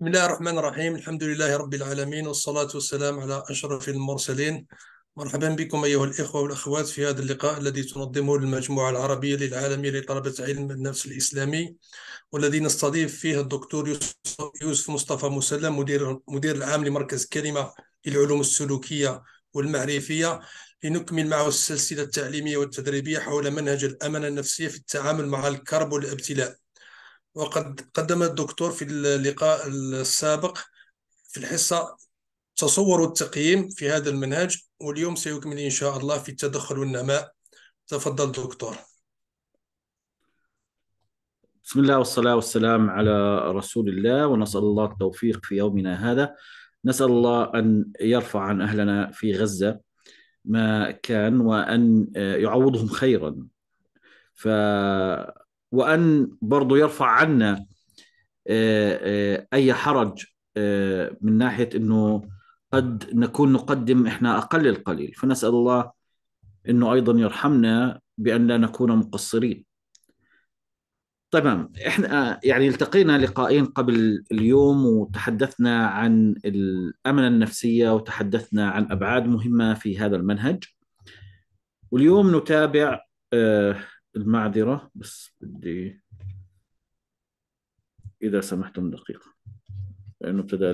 بسم الله الرحمن الرحيم الحمد لله رب العالمين والصلاة والسلام على أشرف المرسلين مرحبا بكم أيها الإخوة والأخوات في هذا اللقاء الذي تنظمه المجموعة العربية للعالمية لطلبة علم النفس الإسلامي والذي نستضيف فيه الدكتور يوسف مصطفى مسلم مدير, مدير العام لمركز كلمة للعلوم السلوكية والمعرفية لنكمل معه السلسلة التعليمية والتدريبية حول منهج الأمانة النفسية في التعامل مع الكرب والابتلاء وقد قدم الدكتور في اللقاء السابق في الحصة تصور التقييم في هذا المنهج واليوم سيكمل إن شاء الله في التدخل والنماء تفضل دكتور بسم الله والصلاة والسلام على رسول الله ونسأل الله التوفيق في يومنا هذا نسأل الله أن يرفع عن أهلنا في غزة ما كان وأن يعوضهم خيرا ف وأن برضو يرفع عنا آه، آه، أي حرج آه، من ناحية أنه قد نكون نقدم إحنا أقل القليل فنسأل الله أنه أيضا يرحمنا بأن لا نكون مقصرين تمام احنا يعني التقينا لقائين قبل اليوم وتحدثنا عن الامن النفسيه وتحدثنا عن ابعاد مهمه في هذا المنهج واليوم نتابع المعذرة بس بدي إذا سمحتم دقيقة لأنه ابتدأ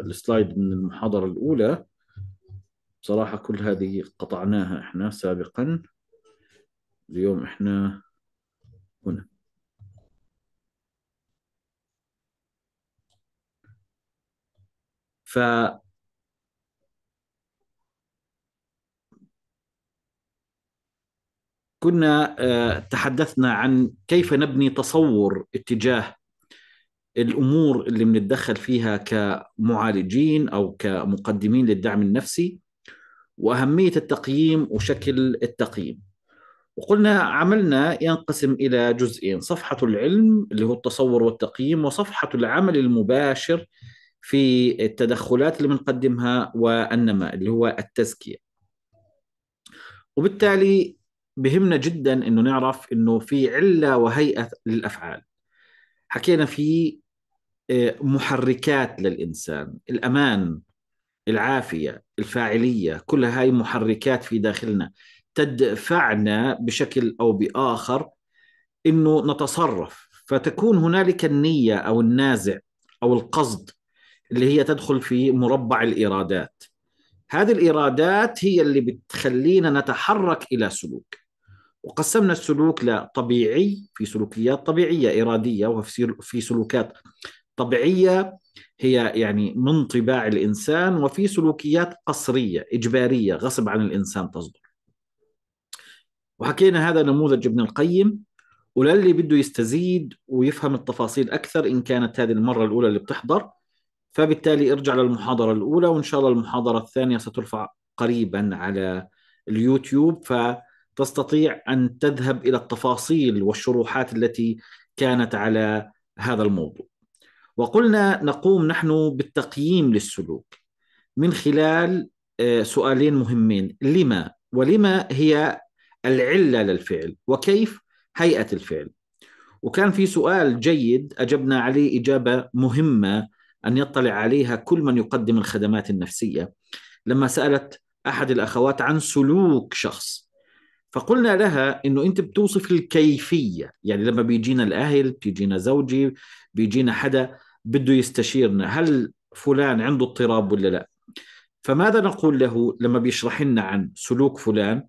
السلايد من المحاضرة الأولى بصراحة كل هذه قطعناها إحنا سابقا اليوم إحنا هنا ف كنا آه، تحدثنا عن كيف نبني تصور اتجاه الامور اللي بنتدخل فيها كمعالجين او كمقدمين للدعم النفسي واهميه التقييم وشكل التقييم. وقلنا عملنا ينقسم الى جزئين، صفحه العلم اللي هو التصور والتقييم وصفحه العمل المباشر في التدخلات اللي بنقدمها والنماء اللي هو التزكيه. وبالتالي بهمنا جدا انه نعرف انه في عله وهيئه للافعال حكينا في آه، محركات للانسان الامان العافيه الفاعليه كل هاي محركات في داخلنا تدفعنا بشكل او باخر انه نتصرف فتكون هنالك النيه او النازع او القصد اللي هي تدخل في مربع الارادات هذه الارادات هي اللي بتخلينا نتحرك الى سلوك وقسمنا السلوك لطبيعي في سلوكيات طبيعيه اراديه وفي سلوكات طبيعيه هي يعني من طباع الانسان وفي سلوكيات قصريه اجباريه غصب عن الانسان تصدر. وحكينا هذا نموذج ابن القيم وللي بده يستزيد ويفهم التفاصيل اكثر ان كانت هذه المره الاولى اللي بتحضر فبالتالي ارجع للمحاضره الاولى وان شاء الله المحاضره الثانيه سترفع قريبا على اليوتيوب ف تستطيع ان تذهب الى التفاصيل والشروحات التي كانت على هذا الموضوع. وقلنا نقوم نحن بالتقييم للسلوك من خلال آه، سؤالين مهمين لما ولما هي العله للفعل وكيف هيئه الفعل. وكان في سؤال جيد اجبنا عليه اجابه مهمه ان يطلع عليها كل من يقدم الخدمات النفسيه لما سالت احد الاخوات عن سلوك شخص فقلنا لها انه انت بتوصف الكيفيه يعني لما بيجينا الاهل بيجينا زوجي بيجينا حدا بده يستشيرنا هل فلان عنده اضطراب ولا لا فماذا نقول له لما بيشرح لنا عن سلوك فلان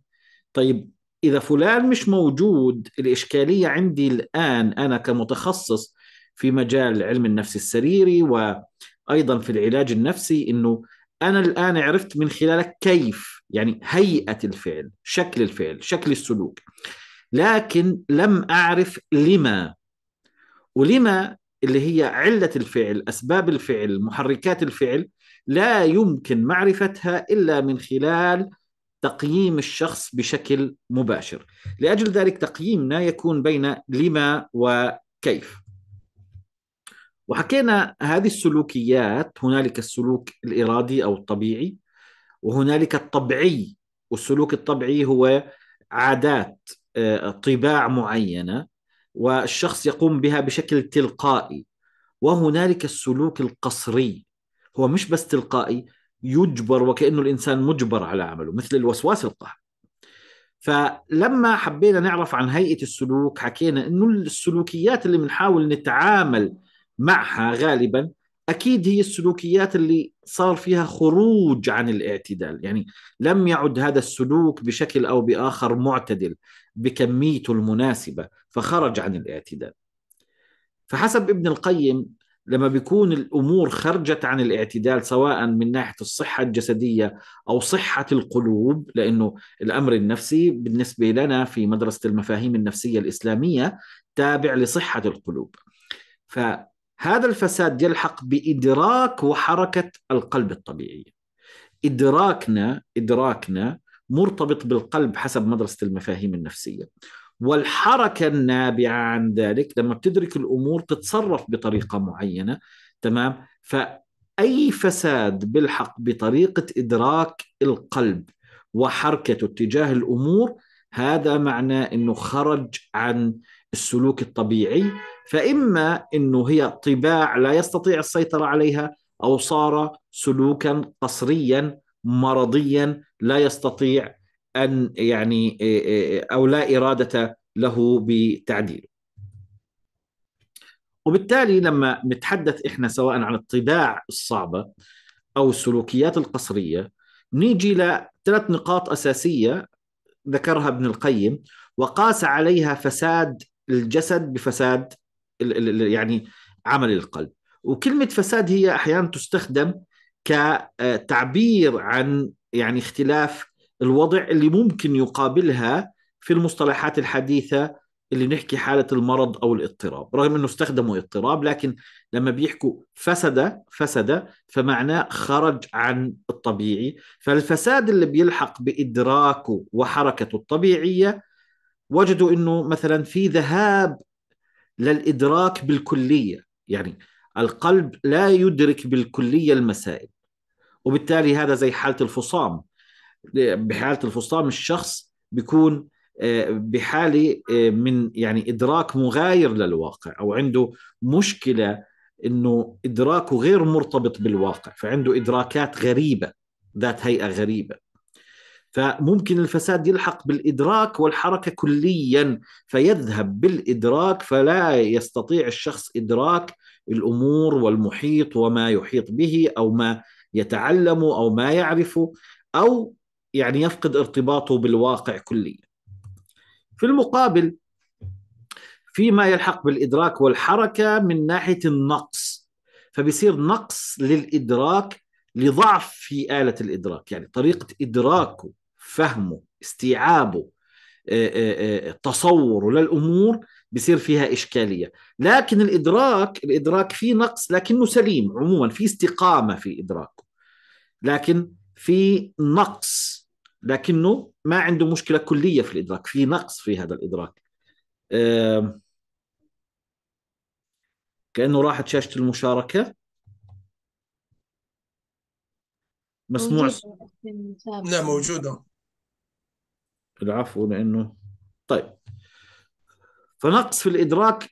طيب اذا فلان مش موجود الاشكاليه عندي الان انا كمتخصص في مجال علم النفس السريري وايضا في العلاج النفسي انه انا الان عرفت من خلالك كيف يعني هيئة الفعل شكل الفعل شكل السلوك لكن لم أعرف لما ولما اللي هي علة الفعل أسباب الفعل محركات الفعل لا يمكن معرفتها إلا من خلال تقييم الشخص بشكل مباشر لأجل ذلك تقييمنا يكون بين لما وكيف وحكينا هذه السلوكيات هنالك السلوك الإرادي أو الطبيعي وهنالك الطبيعي والسلوك الطبيعي هو عادات آه، طباع معينه والشخص يقوم بها بشكل تلقائي وهنالك السلوك القصري هو مش بس تلقائي يجبر وكانه الانسان مجبر على عمله مثل الوسواس القهري فلما حبينا نعرف عن هيئه السلوك حكينا انه السلوكيات اللي بنحاول نتعامل معها غالبا اكيد هي السلوكيات اللي صار فيها خروج عن الاعتدال، يعني لم يعد هذا السلوك بشكل او باخر معتدل بكميته المناسبه فخرج عن الاعتدال. فحسب ابن القيم لما بيكون الامور خرجت عن الاعتدال سواء من ناحيه الصحه الجسديه او صحه القلوب لانه الامر النفسي بالنسبه لنا في مدرسه المفاهيم النفسيه الاسلاميه تابع لصحه القلوب. ف هذا الفساد يلحق بإدراك وحركة القلب الطبيعية إدراكنا إدراكنا مرتبط بالقلب حسب مدرسة المفاهيم النفسية والحركة النابعة عن ذلك لما بتدرك الأمور تتصرف بطريقة معينة تمام فأي فساد بيلحق بطريقة إدراك القلب وحركته اتجاه الأمور هذا معناه أنه خرج عن السلوك الطبيعي فإما أنه هي طباع لا يستطيع السيطرة عليها أو صار سلوكا قصريا مرضيا لا يستطيع أن يعني آه، آه، أو لا إرادة له بتعديله وبالتالي لما نتحدث إحنا سواء عن الطباع الصعبة أو السلوكيات القصرية نيجي لثلاث نقاط أساسية ذكرها ابن القيم وقاس عليها فساد الجسد بفساد يعني عمل القلب وكلمة فساد هي أحيانا تستخدم كتعبير عن يعني اختلاف الوضع اللي ممكن يقابلها في المصطلحات الحديثة اللي نحكي حالة المرض أو الاضطراب رغم أنه استخدموا اضطراب لكن لما بيحكوا فسد فسد فمعناه خرج عن الطبيعي فالفساد اللي بيلحق بإدراكه وحركته الطبيعية وجدوا انه مثلا في ذهاب للادراك بالكليه يعني القلب لا يدرك بالكليه المسائل وبالتالي هذا زي حاله الفصام بحاله الفصام الشخص بيكون آه، بحاله آه، من يعني ادراك مغاير للواقع او عنده مشكله انه ادراكه غير مرتبط بالواقع فعنده ادراكات غريبه ذات هيئه غريبه فممكن الفساد يلحق بالادراك والحركه كليا فيذهب بالادراك فلا يستطيع الشخص ادراك الامور والمحيط وما يحيط به او ما يتعلمه او ما يعرفه او يعني يفقد ارتباطه بالواقع كليا. في المقابل فيما يلحق بالادراك والحركه من ناحيه النقص فبصير نقص للادراك لضعف في آلة الإدراك يعني طريقة إدراكه فهمه استيعابه آه، آه، آه، تصوره للامور بصير فيها اشكاليه لكن الادراك الادراك فيه نقص لكنه سليم عموما في استقامه في ادراكه لكن في نقص لكنه ما عنده مشكله كليه في الادراك في نقص في هذا الادراك كانه راحت شاشه المشاركه مسموع موجودة. لا موجوده العفو لأنه طيب فنقص في الإدراك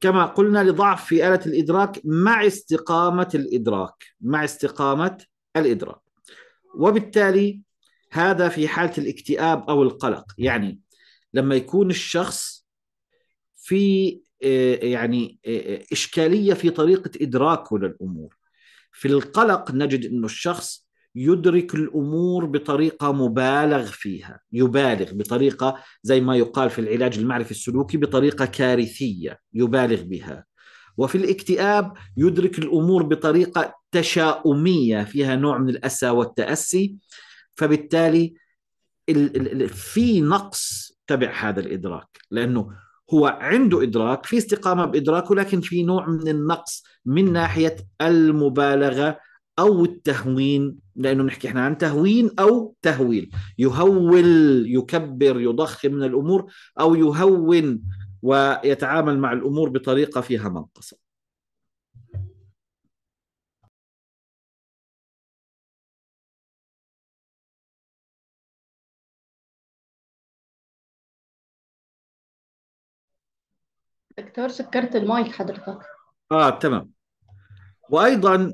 كما قلنا لضعف في آلة الإدراك مع استقامة الإدراك مع استقامة الإدراك وبالتالي هذا في حالة الاكتئاب أو القلق يعني لما يكون الشخص في آه، يعني آه، آه، إشكالية في طريقة إدراكه للأمور في القلق نجد انه الشخص يدرك الامور بطريقه مبالغ فيها يبالغ بطريقه زي ما يقال في العلاج المعرفي السلوكي بطريقه كارثيه يبالغ بها وفي الاكتئاب يدرك الامور بطريقه تشاؤميه فيها نوع من الاسى والتاسي فبالتالي في نقص تبع هذا الادراك لانه هو عنده ادراك في استقامه بادراكه لكن في نوع من النقص من ناحيه المبالغه او التهوين لانه بنحكي احنا عن تهوين او تهويل يهول يكبر يضخم من الامور او يهون ويتعامل مع الامور بطريقه فيها منقصه دكتور سكرت المايك حضرتك اه تمام وايضا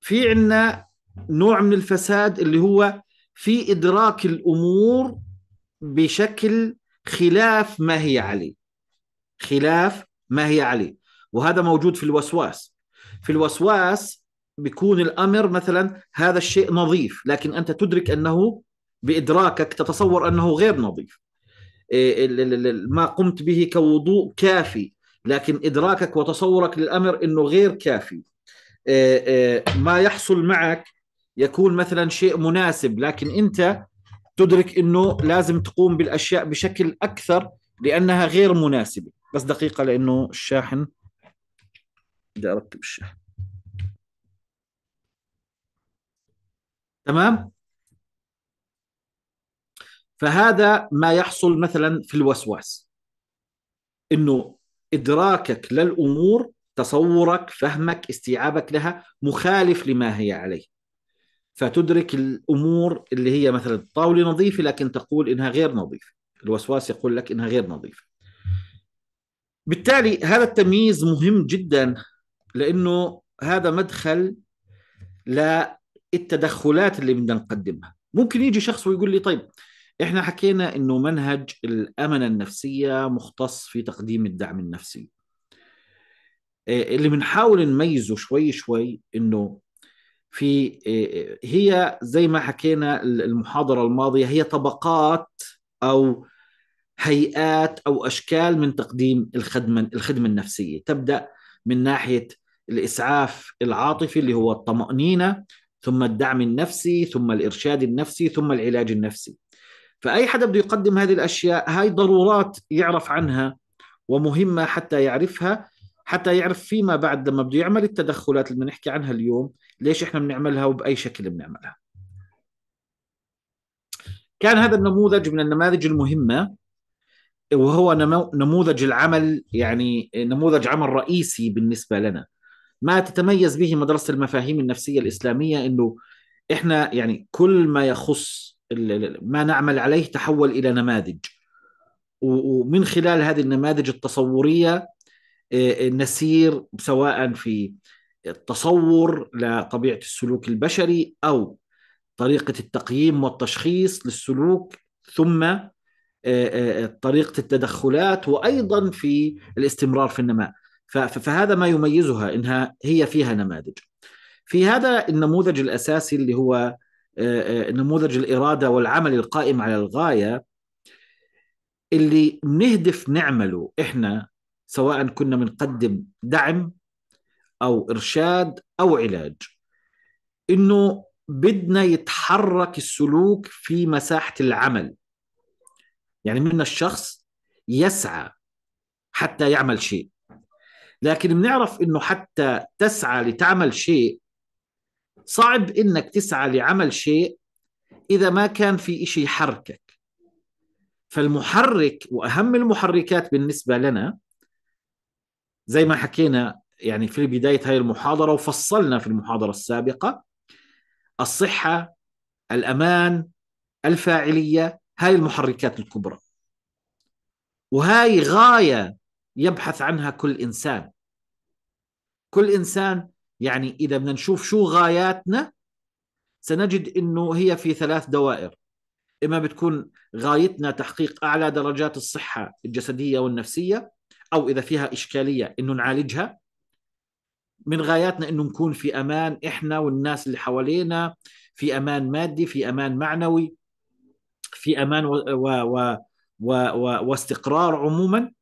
في عنا نوع من الفساد اللي هو في إدراك الأمور بشكل خلاف ما هي عليه خلاف ما هي عليه وهذا موجود في الوسواس في الوسواس بيكون الأمر مثلا هذا الشيء نظيف لكن أنت تدرك أنه بإدراكك تتصور أنه غير نظيف إيه، ما قمت به كوضوء كافي لكن إدراكك وتصورك للأمر أنه غير كافي آه، آه، ما يحصل معك يكون مثلا شيء مناسب لكن انت تدرك انه لازم تقوم بالاشياء بشكل اكثر لانها غير مناسبه بس دقيقه لانه الشاحن بدي ارتب الشاحن تمام فهذا ما يحصل مثلا في الوسواس انه ادراكك للامور تصورك فهمك استيعابك لها مخالف لما هي عليه فتدرك الامور اللي هي مثلا الطاوله نظيفه لكن تقول انها غير نظيفه الوسواس يقول لك انها غير نظيفه بالتالي هذا التمييز مهم جدا لانه هذا مدخل للتدخلات اللي بدنا نقدمها ممكن يجي شخص ويقول لي طيب احنا حكينا انه منهج الامنه النفسيه مختص في تقديم الدعم النفسي آه، اللي بنحاول نميزه شوي شوي انه في آه، آه، هي زي ما حكينا المحاضره الماضيه هي طبقات او هيئات او اشكال من تقديم الخدمه الخدمه النفسيه تبدا من ناحيه الاسعاف العاطفي اللي هو الطمانينه ثم الدعم النفسي ثم الارشاد النفسي ثم العلاج النفسي فاي حدا بده يقدم هذه الاشياء هاي ضرورات يعرف عنها ومهمه حتى يعرفها حتى يعرف فيما بعد لما بده يعمل التدخلات اللي بنحكي عنها اليوم ليش احنا بنعملها وباي شكل بنعملها كان هذا النموذج من النماذج المهمه وهو نموذج العمل يعني نموذج عمل رئيسي بالنسبه لنا ما تتميز به مدرسه المفاهيم النفسيه الاسلاميه انه احنا يعني كل ما يخص ما نعمل عليه تحول الى نماذج ومن خلال هذه النماذج التصوريه آه، نسير سواء في التصور لطبيعه السلوك البشري او طريقه التقييم والتشخيص للسلوك ثم آه، آه، طريقه التدخلات وايضا في الاستمرار في النماء فهذا ما يميزها انها هي فيها نماذج في هذا النموذج الاساسي اللي هو نموذج الاراده والعمل القائم على الغايه اللي نهدف نعمله احنا سواء كنا بنقدم دعم او ارشاد او علاج انه بدنا يتحرك السلوك في مساحه العمل يعني من الشخص يسعى حتى يعمل شيء لكن بنعرف انه حتى تسعى لتعمل شيء صعب انك تسعى لعمل شيء اذا ما كان في شيء يحركك فالمحرك واهم المحركات بالنسبه لنا زي ما حكينا يعني في بداية هاي المحاضرة وفصلنا في المحاضرة السابقة الصحة الأمان الفاعلية هاي المحركات الكبرى وهاي غاية يبحث عنها كل إنسان كل إنسان يعني إذا بدنا نشوف شو غاياتنا سنجد أنه هي في ثلاث دوائر إما بتكون غايتنا تحقيق أعلى درجات الصحة الجسدية والنفسية او اذا فيها اشكاليه انه نعالجها من غاياتنا انه نكون في امان احنا والناس اللي حوالينا في امان مادي في امان معنوي في امان و... و... و... و... و... واستقرار عموما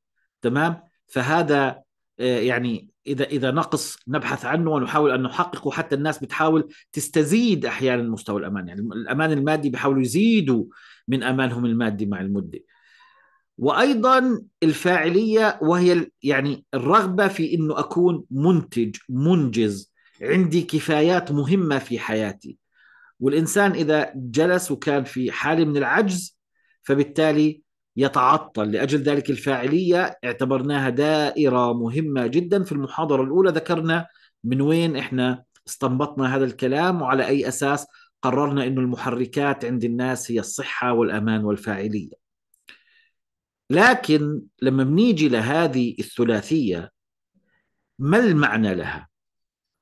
تمام فهذا آه، يعني اذا اذا نقص نبحث عنه ونحاول ان نحققه حتى الناس بتحاول تستزيد احيانا مستوى الامان يعني الامان المادي بيحاولوا يزيدوا من امانهم المادي مع المده وايضا الفاعليه وهي يعني الرغبه في انه اكون منتج منجز عندي كفايات مهمه في حياتي والانسان اذا جلس وكان في حاله من العجز فبالتالي يتعطل لاجل ذلك الفاعليه اعتبرناها دائره مهمه جدا في المحاضره الاولى ذكرنا من وين احنا استنبطنا هذا الكلام وعلى اي اساس قررنا انه المحركات عند الناس هي الصحه والامان والفاعليه لكن لما بنيجي لهذه الثلاثيه ما المعنى لها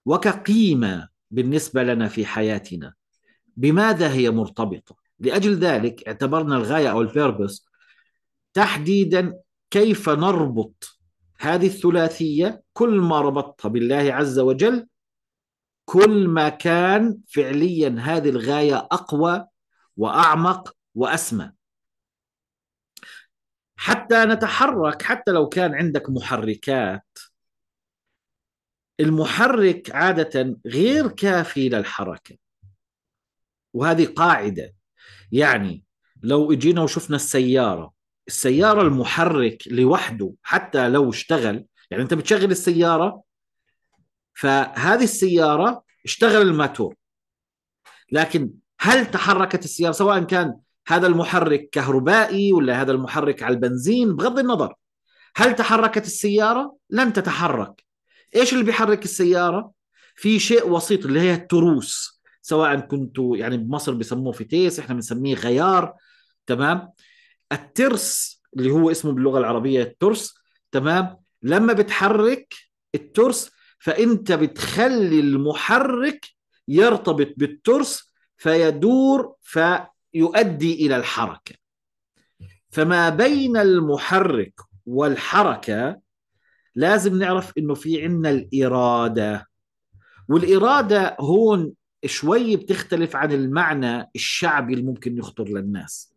وكقيمه بالنسبه لنا في حياتنا بماذا هي مرتبطه لاجل ذلك اعتبرنا الغايه او البيربس تحديدا كيف نربط هذه الثلاثيه كل ما ربطتها بالله عز وجل كل ما كان فعليا هذه الغايه اقوى واعمق واسمى حتى نتحرك حتى لو كان عندك محركات المحرك عادة غير كافي للحركة وهذه قاعدة يعني لو اجينا وشفنا السيارة السيارة المحرك لوحده حتى لو اشتغل يعني انت بتشغل السيارة فهذه السيارة اشتغل الماتور لكن هل تحركت السيارة سواء كان هذا المحرك كهربائي ولا هذا المحرك على البنزين بغض النظر هل تحركت السياره لن تتحرك ايش اللي بيحرك السياره في شيء وسيط اللي هي التروس سواء كنتوا يعني بمصر بيسموه فتيس احنا بنسميه غيار تمام الترس اللي هو اسمه باللغه العربيه الترس تمام لما بتحرك الترس فانت بتخلي المحرك يرتبط بالترس فيدور ف يؤدي الى الحركه فما بين المحرك والحركه لازم نعرف انه في عندنا الاراده والاراده هون شوي بتختلف عن المعنى الشعبي اللي ممكن يخطر للناس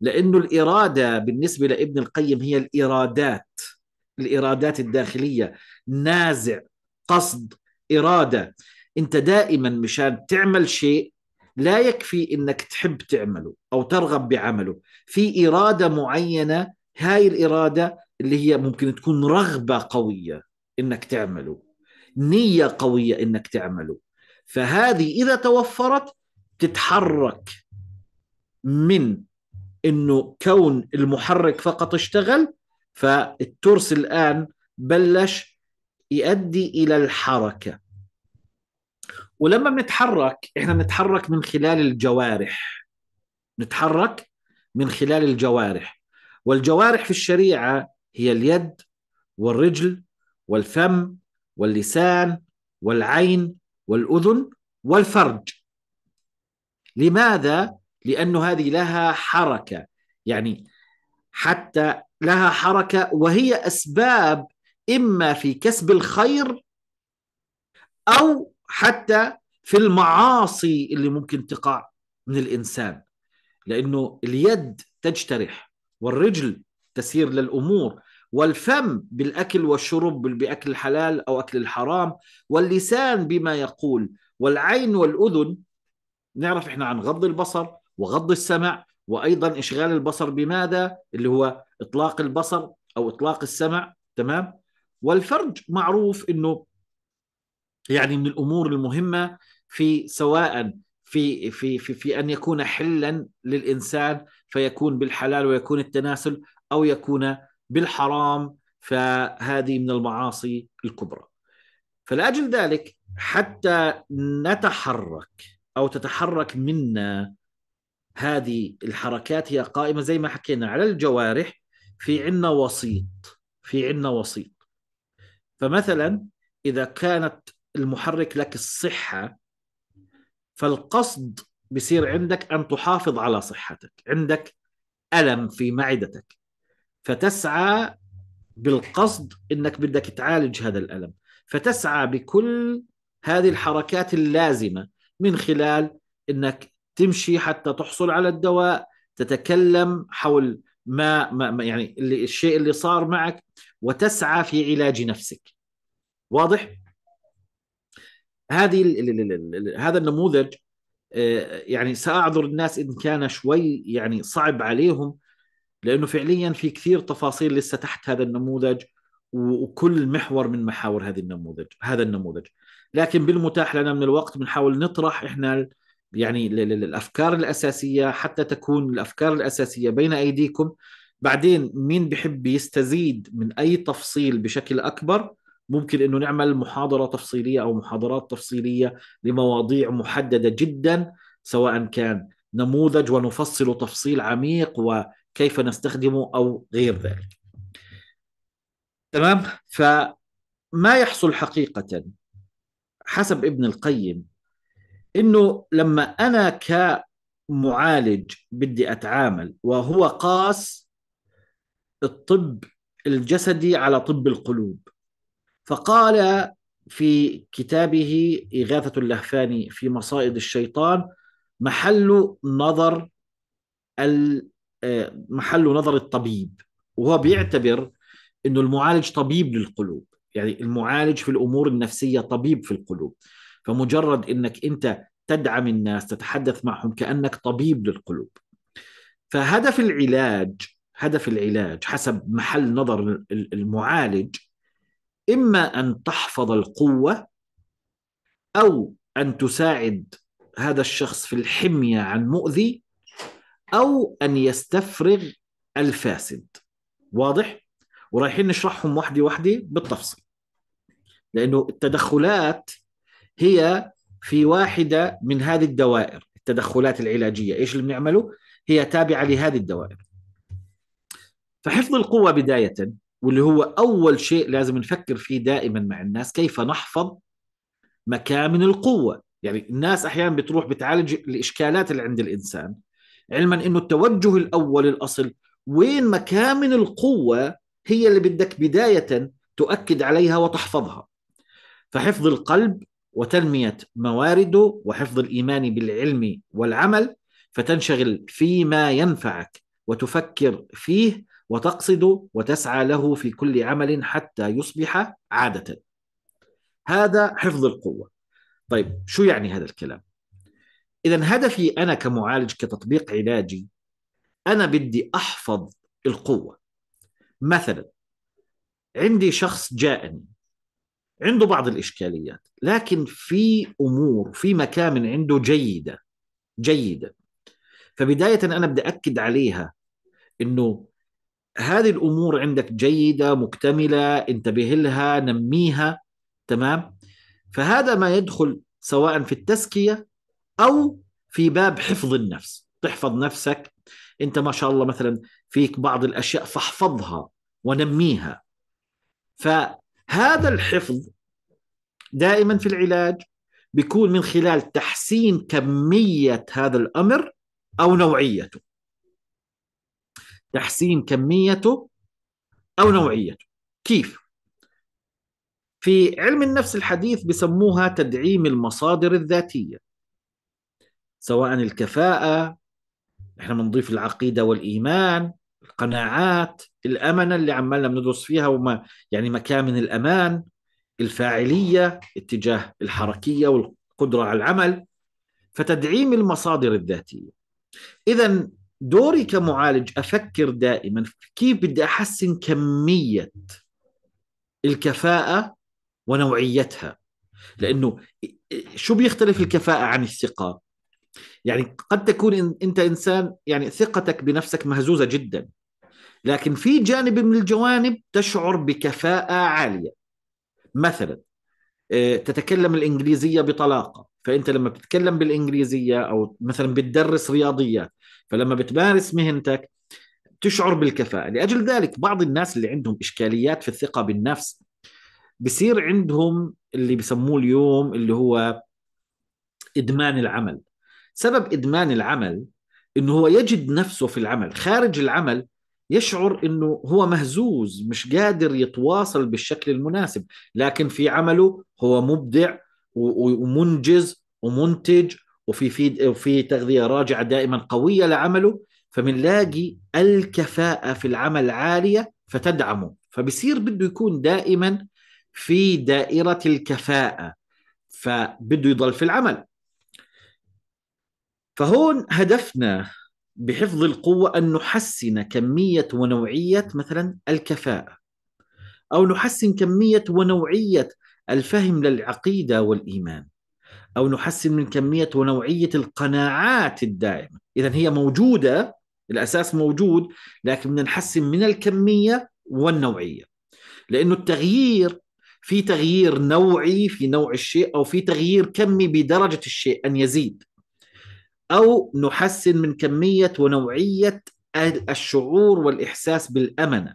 لانه الاراده بالنسبه لابن القيم هي الارادات الارادات الداخليه نازع قصد اراده انت دائما مشان تعمل شيء لا يكفي انك تحب تعمله او ترغب بعمله في اراده معينه هاي الاراده اللي هي ممكن تكون رغبه قويه انك تعمله نيه قويه انك تعمله فهذه اذا توفرت تتحرك من انه كون المحرك فقط اشتغل فالترس الان بلش يؤدي الى الحركه ولما بنتحرك احنا بنتحرك من خلال الجوارح نتحرك من خلال الجوارح والجوارح في الشريعه هي اليد والرجل والفم واللسان والعين والاذن والفرج لماذا لانه هذه لها حركه يعني حتى لها حركه وهي اسباب اما في كسب الخير او حتى في المعاصي اللي ممكن تقع من الانسان لانه اليد تجترح والرجل تسير للامور والفم بالاكل والشرب باكل الحلال او اكل الحرام واللسان بما يقول والعين والاذن نعرف احنا عن غض البصر وغض السمع وايضا اشغال البصر بماذا اللي هو اطلاق البصر او اطلاق السمع تمام والفرج معروف انه يعني من الامور المهمه في سواء في في في, في ان يكون حلا للانسان فيكون بالحلال ويكون التناسل او يكون بالحرام فهذه من المعاصي الكبرى. فلاجل ذلك حتى نتحرك او تتحرك منا هذه الحركات هي قائمه زي ما حكينا على الجوارح في عنا وسيط في عنا وسيط فمثلا اذا كانت المحرك لك الصحه فالقصد بصير عندك ان تحافظ على صحتك عندك الم في معدتك فتسعى بالقصد انك بدك تعالج هذا الالم فتسعى بكل هذه الحركات اللازمه من خلال انك تمشي حتى تحصل على الدواء تتكلم حول ما, ما يعني الشيء اللي صار معك وتسعى في علاج نفسك واضح هذه هذا النموذج آه، يعني ساعذر الناس ان كان شوي يعني صعب عليهم لانه فعليا في كثير تفاصيل لسه تحت هذا النموذج وكل محور من محاور هذه النموذج هذا النموذج لكن بالمتاح لنا من الوقت بنحاول نطرح احنا يعني الافكار الاساسيه حتى تكون الافكار الاساسيه بين ايديكم بعدين مين بحب يستزيد من اي تفصيل بشكل اكبر ممكن انه نعمل محاضره تفصيليه او محاضرات تفصيليه لمواضيع محدده جدا سواء كان نموذج ونفصل تفصيل عميق وكيف نستخدمه او غير ذلك. تمام؟ فما يحصل حقيقه حسب ابن القيم انه لما انا كمعالج بدي اتعامل وهو قاس الطب الجسدي على طب القلوب فقال في كتابه إغاثة اللهفاني في مصائد الشيطان محل نظر محل نظر الطبيب وهو بيعتبر انه المعالج طبيب للقلوب يعني المعالج في الامور النفسيه طبيب في القلوب فمجرد انك انت تدعم الناس تتحدث معهم كانك طبيب للقلوب فهدف العلاج هدف العلاج حسب محل نظر المعالج إما أن تحفظ القوة أو أن تساعد هذا الشخص في الحمية عن مؤذي أو أن يستفرغ الفاسد واضح؟ ورايحين نشرحهم واحدة واحدة بالتفصيل لأنه التدخلات هي في واحدة من هذه الدوائر التدخلات العلاجية إيش اللي بنعمله؟ هي تابعة لهذه الدوائر فحفظ القوة بداية واللي هو أول شيء لازم نفكر فيه دائما مع الناس كيف نحفظ مكامن القوة يعني الناس أحيانا بتروح بتعالج الإشكالات اللي عند الإنسان علما أنه التوجه الأول الأصل وين مكامن القوة هي اللي بدك بداية تؤكد عليها وتحفظها فحفظ القلب وتنمية موارده وحفظ الإيمان بالعلم والعمل فتنشغل فيما ينفعك وتفكر فيه وتقصد وتسعى له في كل عمل حتى يصبح عادة هذا حفظ القوة طيب شو يعني هذا الكلام إذا هدفي أنا كمعالج كتطبيق علاجي أنا بدي أحفظ القوة مثلا عندي شخص جاءني عنده بعض الإشكاليات لكن في أمور في مكامن عنده جيدة جيدة فبداية أنا بدي أكد عليها أنه هذه الامور عندك جيده مكتمله انتبه لها نميها تمام فهذا ما يدخل سواء في التزكيه او في باب حفظ النفس تحفظ نفسك انت ما شاء الله مثلا فيك بعض الاشياء فاحفظها ونميها فهذا الحفظ دائما في العلاج بيكون من خلال تحسين كميه هذا الامر او نوعيته تحسين كميته أو نعم. نوعيته كيف؟ في علم النفس الحديث بسموها تدعيم المصادر الذاتية سواء الكفاءة احنا بنضيف العقيدة والإيمان القناعات الأمنة اللي عمالنا بندرس فيها وما يعني مكامن الأمان الفاعلية اتجاه الحركية والقدرة على العمل فتدعيم المصادر الذاتية إذا دوري كمعالج افكر دائما كيف بدي احسن كميه الكفاءه ونوعيتها لانه شو بيختلف الكفاءه عن الثقه يعني قد تكون انت انسان يعني ثقتك بنفسك مهزوزه جدا لكن في جانب من الجوانب تشعر بكفاءه عاليه مثلا آه، تتكلم الانجليزيه بطلاقه فانت لما بتتكلم بالانجليزيه او مثلا بتدرس رياضيات فلما بتمارس مهنتك تشعر بالكفاءة لأجل ذلك بعض الناس اللي عندهم إشكاليات في الثقة بالنفس بصير عندهم اللي بسموه اليوم اللي هو إدمان العمل سبب إدمان العمل إنه هو يجد نفسه في العمل خارج العمل يشعر انه هو مهزوز مش قادر يتواصل بالشكل المناسب لكن في عمله هو مبدع ومنجز ومنتج وفي فيد وفي تغذيه راجعه دائما قويه لعمله فبنلاقي الكفاءه في العمل عاليه فتدعمه فبصير بده يكون دائما في دائره الكفاءه فبده يضل في العمل فهون هدفنا بحفظ القوة أن نحسن كمية ونوعية مثلا الكفاءة أو نحسن كمية ونوعية الفهم للعقيدة والإيمان أو نحسن من كمية ونوعية القناعات الدائمة إذا هي موجودة الأساس موجود لكن بدنا نحسن من الكمية والنوعية لأنه التغيير في تغيير نوعي في نوع الشيء أو في تغيير كمي بدرجة الشيء أن يزيد أو نحسن من كمية ونوعية الشعور والإحساس بالأمانة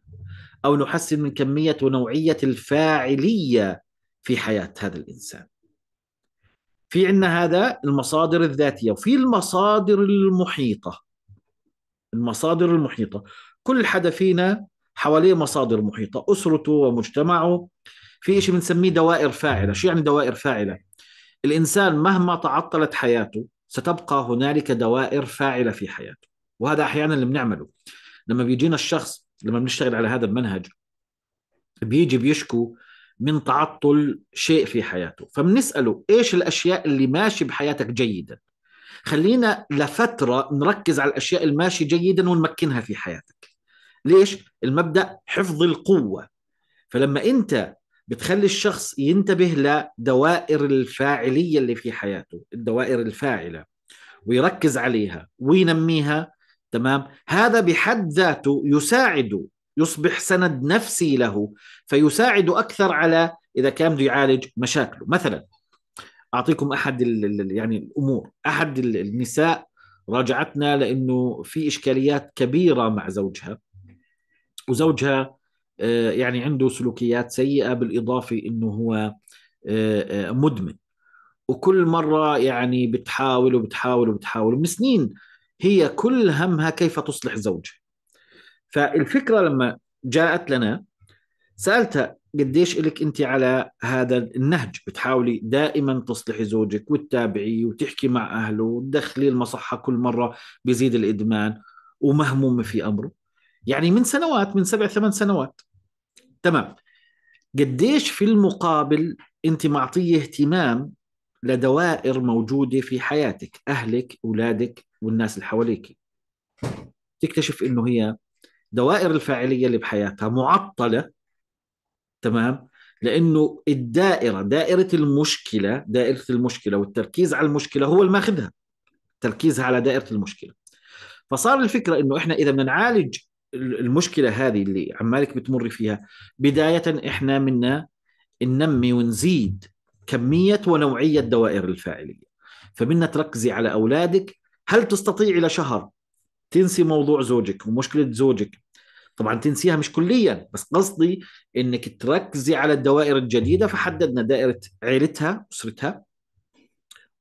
أو نحسن من كمية ونوعية الفاعلية في حياة هذا الإنسان في عندنا هذا المصادر الذاتيه وفي المصادر المحيطه المصادر المحيطه كل حدا فينا حواليه مصادر محيطه اسرته ومجتمعه في شيء بنسميه دوائر فاعله شو يعني دوائر فاعله الانسان مهما تعطلت حياته ستبقى هنالك دوائر فاعله في حياته وهذا احيانا اللي بنعمله لما بيجينا الشخص لما بنشتغل على هذا المنهج بيجي بيشكو من تعطل شيء في حياته فبنسأله إيش الأشياء اللي ماشي بحياتك جيدا خلينا لفترة نركز على الأشياء الماشي جيدا ونمكنها في حياتك ليش؟ المبدأ حفظ القوة فلما أنت بتخلي الشخص ينتبه لدوائر الفاعلية اللي في حياته الدوائر الفاعلة ويركز عليها وينميها تمام هذا بحد ذاته يساعده يصبح سند نفسي له فيساعد اكثر على اذا كان بده يعالج مشاكله مثلا اعطيكم احد يعني الامور احد النساء راجعتنا لانه في اشكاليات كبيره مع زوجها وزوجها آه، يعني عنده سلوكيات سيئه بالاضافه انه هو آه، آه، مدمن وكل مره يعني بتحاول وبتحاول وبتحاول من سنين هي كل همها كيف تصلح زوجها فالفكره لما جاءت لنا سالتها قديش إلك انت على هذا النهج بتحاولي دائما تصلحي زوجك وتتابعيه وتحكي مع اهله وتدخلي المصحه كل مره بيزيد الادمان ومهمومه في امره يعني من سنوات من سبع ثمان سنوات تمام قديش في المقابل انت معطيه اهتمام لدوائر موجوده في حياتك اهلك اولادك والناس اللي حواليك تكتشف انه هي دوائر الفاعليه اللي بحياتها معطله تمام لانه الدائره دائره المشكله دائره المشكله والتركيز على المشكله هو اللي ماخذها تركيزها على دائره المشكله فصار الفكره انه احنا اذا بدنا نعالج المشكله هذه اللي عمالك بتمر فيها بدايه احنا منا ننمي ونزيد كميه ونوعيه دوائر الفاعليه فمنا تركزي على اولادك هل تستطيعي لشهر تنسي موضوع زوجك ومشكله زوجك طبعا تنسيها مش كليا بس قصدي انك تركزي على الدوائر الجديده فحددنا دائره عيلتها اسرتها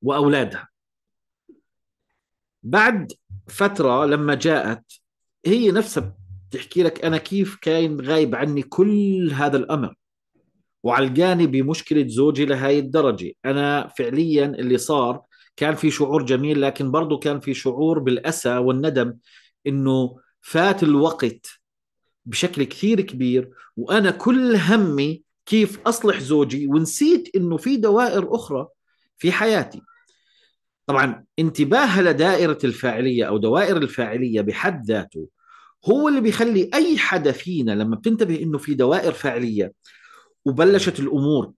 واولادها بعد فتره لما جاءت هي نفسها بتحكي لك انا كيف كاين غايب عني كل هذا الامر وعلقاني بمشكله زوجي لهي الدرجه انا فعليا اللي صار كان في شعور جميل لكن برضه كان في شعور بالاسى والندم انه فات الوقت بشكل كثير كبير وانا كل همي كيف اصلح زوجي ونسيت انه في دوائر اخرى في حياتي طبعا انتباهها لدائره الفاعليه او دوائر الفاعليه بحد ذاته هو اللي بيخلي اي حدا فينا لما بتنتبه انه في دوائر فاعليه وبلشت الامور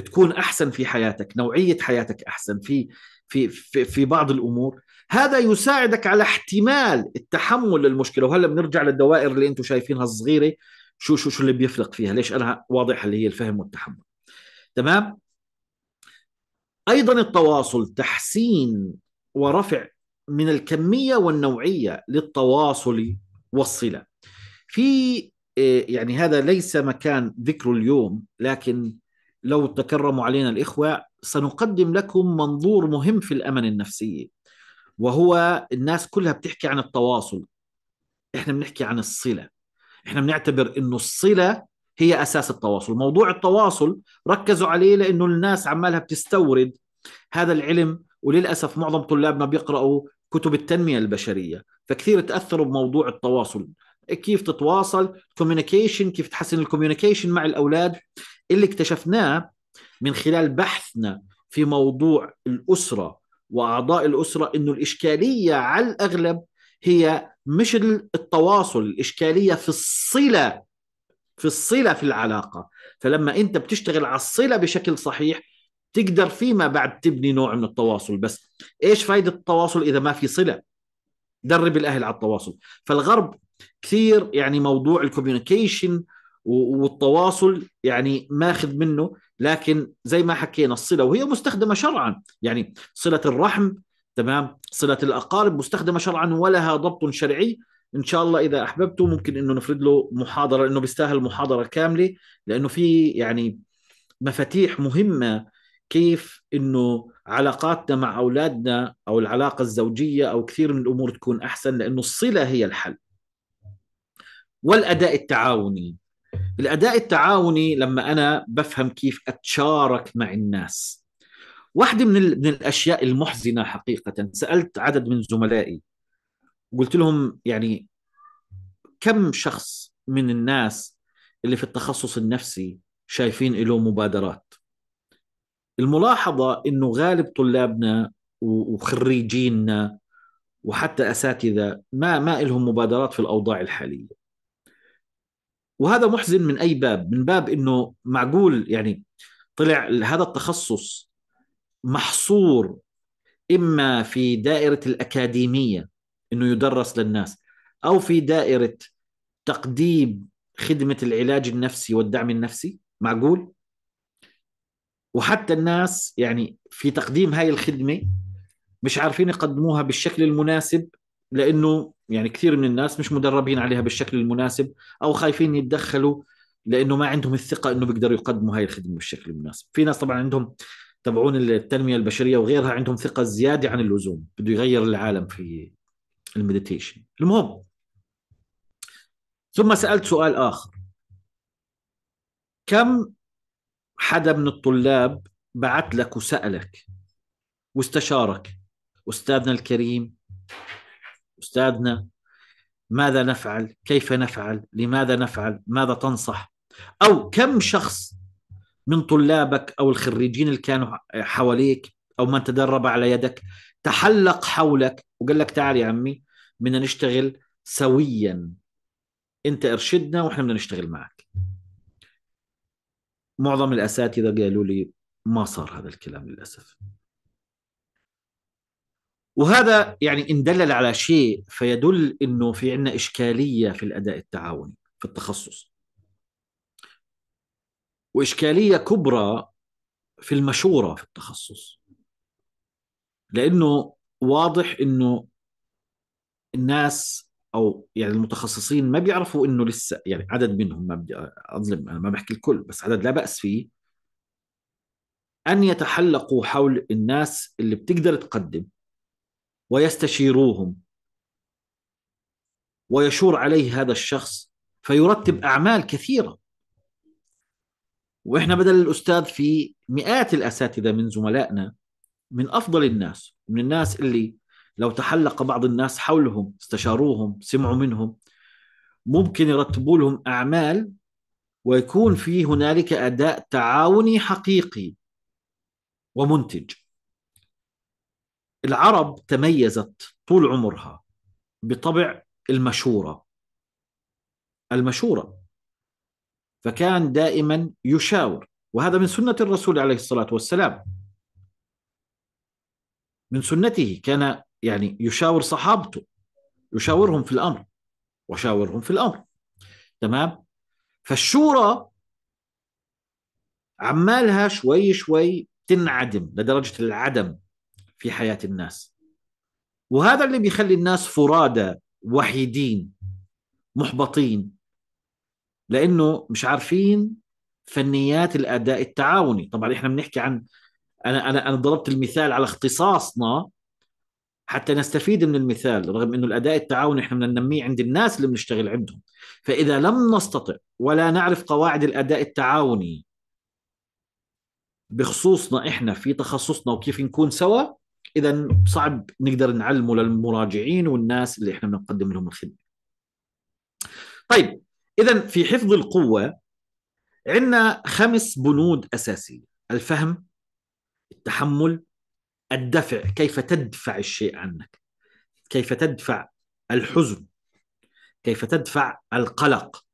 تكون احسن في حياتك نوعيه حياتك احسن في في في, في بعض الامور هذا يساعدك على احتمال التحمل للمشكله وهلا بنرجع للدوائر اللي انتم شايفينها الصغيره شو شو شو اللي بيفلق فيها ليش انا واضح اللي هي الفهم والتحمل تمام ايضا التواصل تحسين ورفع من الكميه والنوعيه للتواصل والصله في إيه، يعني هذا ليس مكان ذكره اليوم لكن لو تكرموا علينا الإخوة سنقدم لكم منظور مهم في الأمن النفسي وهو الناس كلها بتحكي عن التواصل احنا بنحكي عن الصلة احنا بنعتبر انه الصلة هي أساس التواصل موضوع التواصل ركزوا عليه لأنه الناس عمالها بتستورد هذا العلم وللأسف معظم طلابنا بيقرأوا كتب التنمية البشرية فكثير تأثروا بموضوع التواصل كيف تتواصل كوميونيكيشن كيف تحسن الكوميونيكيشن مع الأولاد اللي اكتشفناه من خلال بحثنا في موضوع الاسره واعضاء الاسره انه الاشكاليه على الاغلب هي مش التواصل الاشكاليه في الصله في الصله في العلاقه فلما انت بتشتغل على الصله بشكل صحيح تقدر فيما بعد تبني نوع من التواصل بس ايش فائده التواصل اذا ما في صله درب الاهل على التواصل فالغرب كثير يعني موضوع الكوميونيكيشن والتواصل يعني ماخذ منه لكن زي ما حكينا الصله وهي مستخدمه شرعا يعني صله الرحم تمام صله الاقارب مستخدمه شرعا ولها ضبط شرعي ان شاء الله اذا احببتوا ممكن انه نفرد له محاضره لانه بيستاهل محاضره كامله لانه في يعني مفاتيح مهمه كيف انه علاقاتنا مع اولادنا او العلاقه الزوجيه او كثير من الامور تكون احسن لانه الصله هي الحل والاداء التعاوني الاداء التعاوني لما انا بفهم كيف اتشارك مع الناس واحده من من الاشياء المحزنه حقيقه سالت عدد من زملائي قلت لهم يعني كم شخص من الناس اللي في التخصص النفسي شايفين له مبادرات الملاحظه انه غالب طلابنا وخريجينا وحتى اساتذه ما ما لهم مبادرات في الاوضاع الحاليه وهذا محزن من اي باب من باب انه معقول يعني طلع هذا التخصص محصور اما في دائره الاكاديميه انه يدرس للناس او في دائره تقديم خدمه العلاج النفسي والدعم النفسي معقول وحتى الناس يعني في تقديم هاي الخدمه مش عارفين يقدموها بالشكل المناسب لانه يعني كثير من الناس مش مدربين عليها بالشكل المناسب او خايفين يتدخلوا لانه ما عندهم الثقه انه بيقدروا يقدموا هاي الخدمه بالشكل المناسب في ناس طبعا عندهم تبعون التنميه البشريه وغيرها عندهم ثقه زياده عن اللزوم بده يغير العالم في المديتيشن المهم ثم سالت سؤال اخر كم حدا من الطلاب بعت لك وسالك واستشارك استاذنا الكريم أستاذنا ماذا نفعل كيف نفعل لماذا نفعل ماذا تنصح أو كم شخص من طلابك أو الخريجين اللي كانوا حواليك أو من تدرب على يدك تحلق حولك وقال لك تعال يا عمي بدنا نشتغل سويا انت ارشدنا واحنا بدنا نشتغل معك معظم الاساتذه قالوا لي ما صار هذا الكلام للاسف وهذا يعني إن دلل على شيء فيدل أنه في عندنا إشكالية في الأداء التعاوني في التخصص وإشكالية كبرى في المشورة في التخصص لأنه واضح أنه الناس او يعني المتخصصين ما بيعرفوا انه لسه يعني عدد منهم ما بدي اظلم انا ما بحكي الكل بس عدد لا باس فيه ان يتحلقوا حول الناس اللي بتقدر تقدم ويستشيروهم ويشور عليه هذا الشخص فيرتب اعمال كثيره واحنا بدل الاستاذ في مئات الاساتذه من زملائنا من افضل الناس من الناس اللي لو تحلق بعض الناس حولهم استشاروهم سمعوا منهم ممكن يرتبوا لهم اعمال ويكون في هنالك اداء تعاوني حقيقي ومنتج العرب تميزت طول عمرها بطبع المشورة المشورة فكان دائما يشاور وهذا من سنة الرسول عليه الصلاة والسلام من سنته كان يعني يشاور صحابته يشاورهم في الأمر وشاورهم في الأمر تمام فالشورى عمالها شوي شوي تنعدم لدرجة العدم في حياه الناس وهذا اللي بيخلي الناس فرادى وحيدين محبطين لانه مش عارفين فنيات الاداء التعاوني طبعا احنا بنحكي عن انا انا انا ضربت المثال على اختصاصنا حتى نستفيد من المثال رغم انه الاداء التعاوني احنا بدنا ننميه عند الناس اللي بنشتغل عندهم فاذا لم نستطع ولا نعرف قواعد الاداء التعاوني بخصوصنا احنا في تخصصنا وكيف نكون سوا اذا صعب نقدر نعلمه للمراجعين والناس اللي احنا بنقدم لهم الخدمه. طيب اذا في حفظ القوه عندنا خمس بنود اساسيه، الفهم، التحمل، الدفع، كيف تدفع الشيء عنك، كيف تدفع الحزن، كيف تدفع القلق،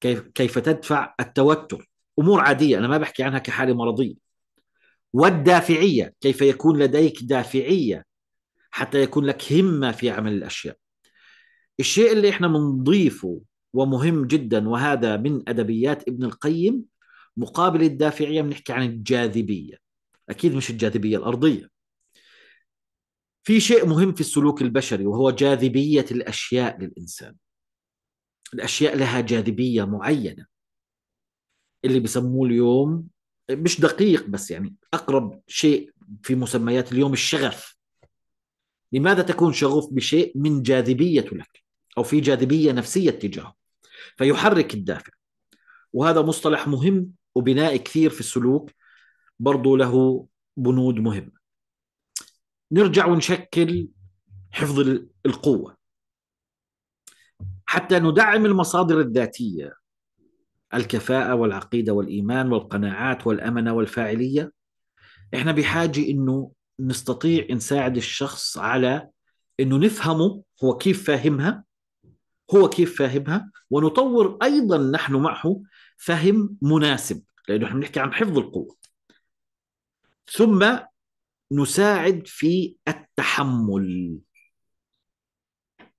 كيف كيف تدفع التوتر، امور عاديه انا ما بحكي عنها كحاله مرضيه والدافعية كيف يكون لديك دافعية حتى يكون لك همة في عمل الأشياء الشيء اللي احنا بنضيفه ومهم جدا وهذا من أدبيات ابن القيم مقابل الدافعية بنحكي عن الجاذبية أكيد مش الجاذبية الأرضية في شيء مهم في السلوك البشري وهو جاذبية الأشياء للإنسان الأشياء لها جاذبية معينة اللي بسموه اليوم مش دقيق بس يعني اقرب شيء في مسميات اليوم الشغف لماذا تكون شغوف بشيء من جاذبيه لك او في جاذبيه نفسيه تجاهه فيحرك الدافع وهذا مصطلح مهم وبناء كثير في السلوك برضو له بنود مهمه نرجع ونشكل حفظ القوه حتى ندعم المصادر الذاتيه الكفاءة والعقيدة والإيمان والقناعات والأمنة والفاعلية إحنا بحاجة إنه نستطيع نساعد الشخص على إنه نفهمه هو كيف فاهمها هو كيف فاهمها ونطور أيضا نحن معه فهم مناسب لأنه إحنا بنحكي عن حفظ القوة ثم نساعد في التحمل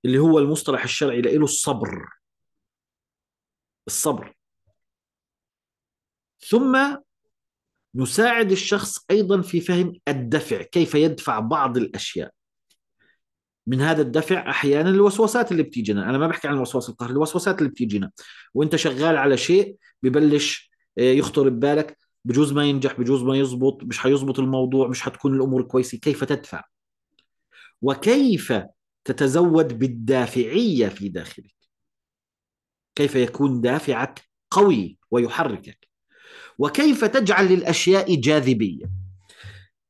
اللي هو المصطلح الشرعي له الصبر الصبر ثم نساعد الشخص ايضا في فهم الدفع كيف يدفع بعض الاشياء من هذا الدفع احيانا الوسوسات اللي بتيجينا انا ما بحكي عن الوسواس القهري الوسوسات اللي بتيجينا وانت شغال على شيء ببلش آه، يخطر ببالك بجوز ما ينجح بجوز ما يزبط مش حيزبط الموضوع مش حتكون الامور كويسه كيف تدفع وكيف تتزود بالدافعيه في داخلك كيف يكون دافعك قوي ويحركك وكيف تجعل للأشياء جاذبية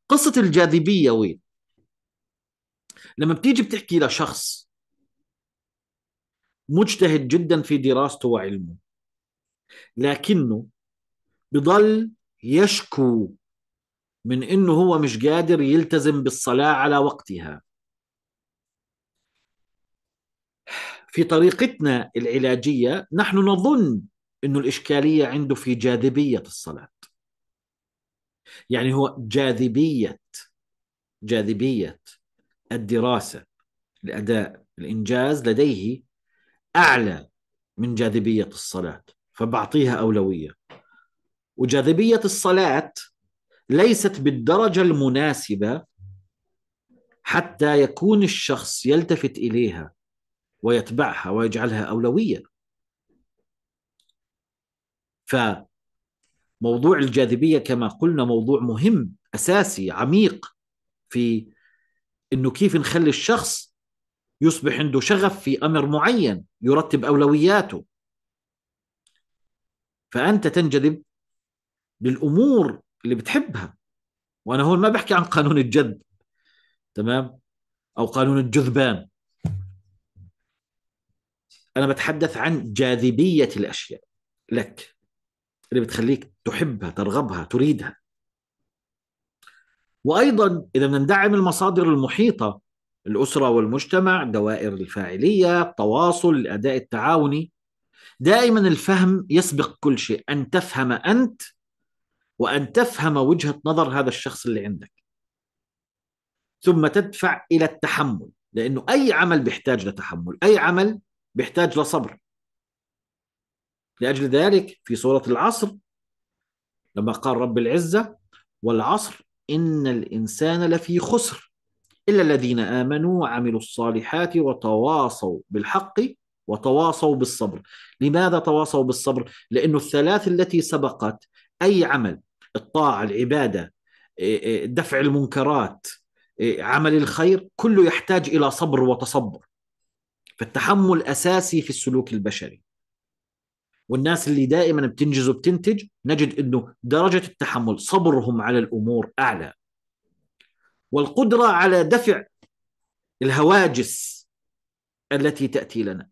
قصة الجاذبية وين لما بتيجي بتحكي لشخص مجتهد جدا في دراسته وعلمه لكنه بضل يشكو من انه هو مش قادر يلتزم بالصلاه على وقتها في طريقتنا العلاجيه نحن نظن انه الاشكاليه عنده في جاذبيه الصلاه يعني هو جاذبيه جاذبيه الدراسه الاداء الانجاز لديه اعلى من جاذبيه الصلاه فبعطيها اولويه وجاذبيه الصلاه ليست بالدرجه المناسبه حتى يكون الشخص يلتفت اليها ويتبعها ويجعلها اولويه فموضوع الجاذبيه كما قلنا موضوع مهم اساسي عميق في انه كيف نخلي الشخص يصبح عنده شغف في امر معين يرتب اولوياته فانت تنجذب للامور اللي بتحبها وانا هون ما بحكي عن قانون الجذب تمام او قانون الجذبان انا بتحدث عن جاذبيه الاشياء لك اللي بتخليك تحبها ترغبها تريدها وايضا اذا ندعم المصادر المحيطه الاسره والمجتمع دوائر الفاعليه التواصل الاداء التعاوني دائما الفهم يسبق كل شيء ان تفهم انت وان تفهم وجهه نظر هذا الشخص اللي عندك ثم تدفع الى التحمل لانه اي عمل بيحتاج لتحمل اي عمل بيحتاج لصبر لأجل ذلك في سورة العصر لما قال رب العزة والعصر إن الإنسان لفي خسر إلا الذين آمنوا وعملوا الصالحات وتواصوا بالحق وتواصوا بالصبر لماذا تواصوا بالصبر؟ لأن الثلاث التي سبقت أي عمل الطاعة العبادة إيه، إيه، دفع المنكرات إيه، عمل الخير كله يحتاج إلى صبر وتصبر فالتحمل أساسي في السلوك البشري والناس اللي دائما بتنجز وبتنتج نجد انه درجه التحمل صبرهم على الامور اعلى والقدره على دفع الهواجس التي تاتي لنا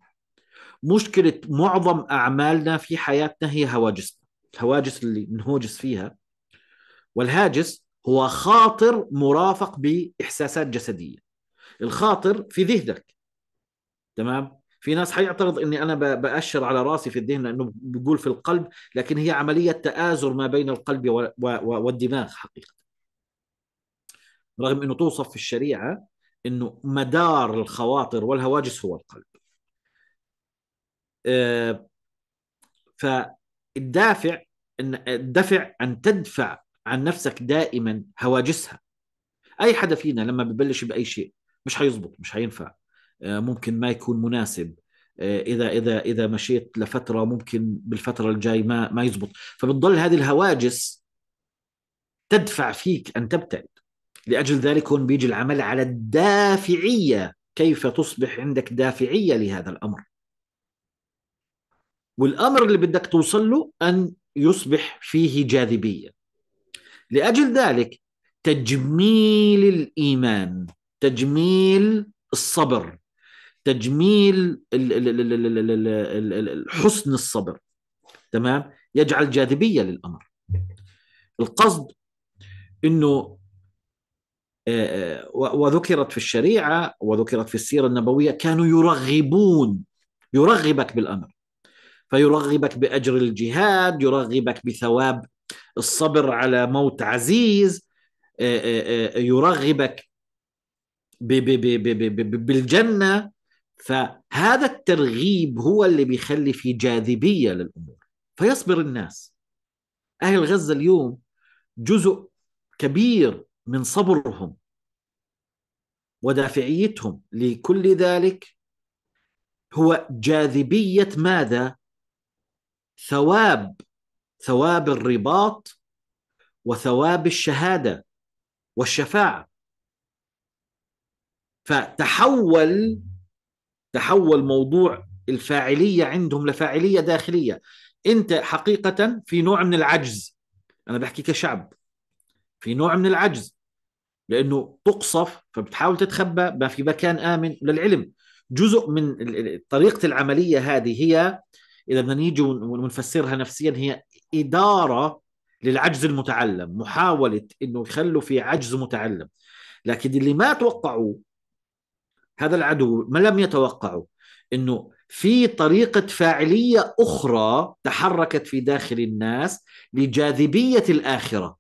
مشكله معظم اعمالنا في حياتنا هي هواجس الهواجس اللي نهوجس فيها والهاجس هو خاطر مرافق باحساسات جسديه الخاطر في ذهنك تمام في ناس حيعترض اني انا باشر على راسي في الذهن لانه بقول في القلب لكن هي عمليه تآزر ما بين القلب والدماغ حقيقه رغم انه توصف في الشريعه انه مدار الخواطر والهواجس هو القلب آه، فالدافع ان الدفع ان تدفع عن نفسك دائما هواجسها اي حدا فينا لما ببلش باي شيء مش حيزبط مش حينفع آه، ممكن ما يكون مناسب آه، اذا اذا اذا مشيت لفتره ممكن بالفتره الجاي ما ما يزبط فبتضل هذه الهواجس تدفع فيك ان تبتعد لاجل ذلك هون بيجي العمل على الدافعيه كيف تصبح عندك دافعيه لهذا الامر والامر اللي بدك توصل له ان يصبح فيه جاذبيه لاجل ذلك تجميل الايمان تجميل الصبر تجميل حسن الصبر تمام يجعل جاذبية للأمر القصد أنه آه، آه، وذكرت في الشريعة وذكرت في السيرة النبوية كانوا يرغبون يرغبك بالأمر فيرغبك بأجر الجهاد يرغبك بثواب الصبر على موت عزيز آه، يرغبك بالجنة فهذا الترغيب هو اللي بيخلي في جاذبيه للامور فيصبر الناس اهل غزه اليوم جزء كبير من صبرهم ودافعيتهم لكل ذلك هو جاذبيه ماذا ثواب ثواب الرباط وثواب الشهاده والشفاعه فتحول تحول موضوع الفاعليه عندهم لفاعليه داخليه انت حقيقه في نوع من العجز انا بحكي كشعب في نوع من العجز لانه تقصف فبتحاول تتخبى ما في مكان امن للعلم جزء من طريقه العمليه هذه هي اذا بدنا نيجي ونفسرها نفسيا هي اداره للعجز المتعلم محاوله انه يخلوا في عجز متعلم لكن اللي ما توقعوه هذا العدو ما لم يتوقعوا انه في طريقة فاعلية أخرى تحركت في داخل الناس لجاذبية الآخرة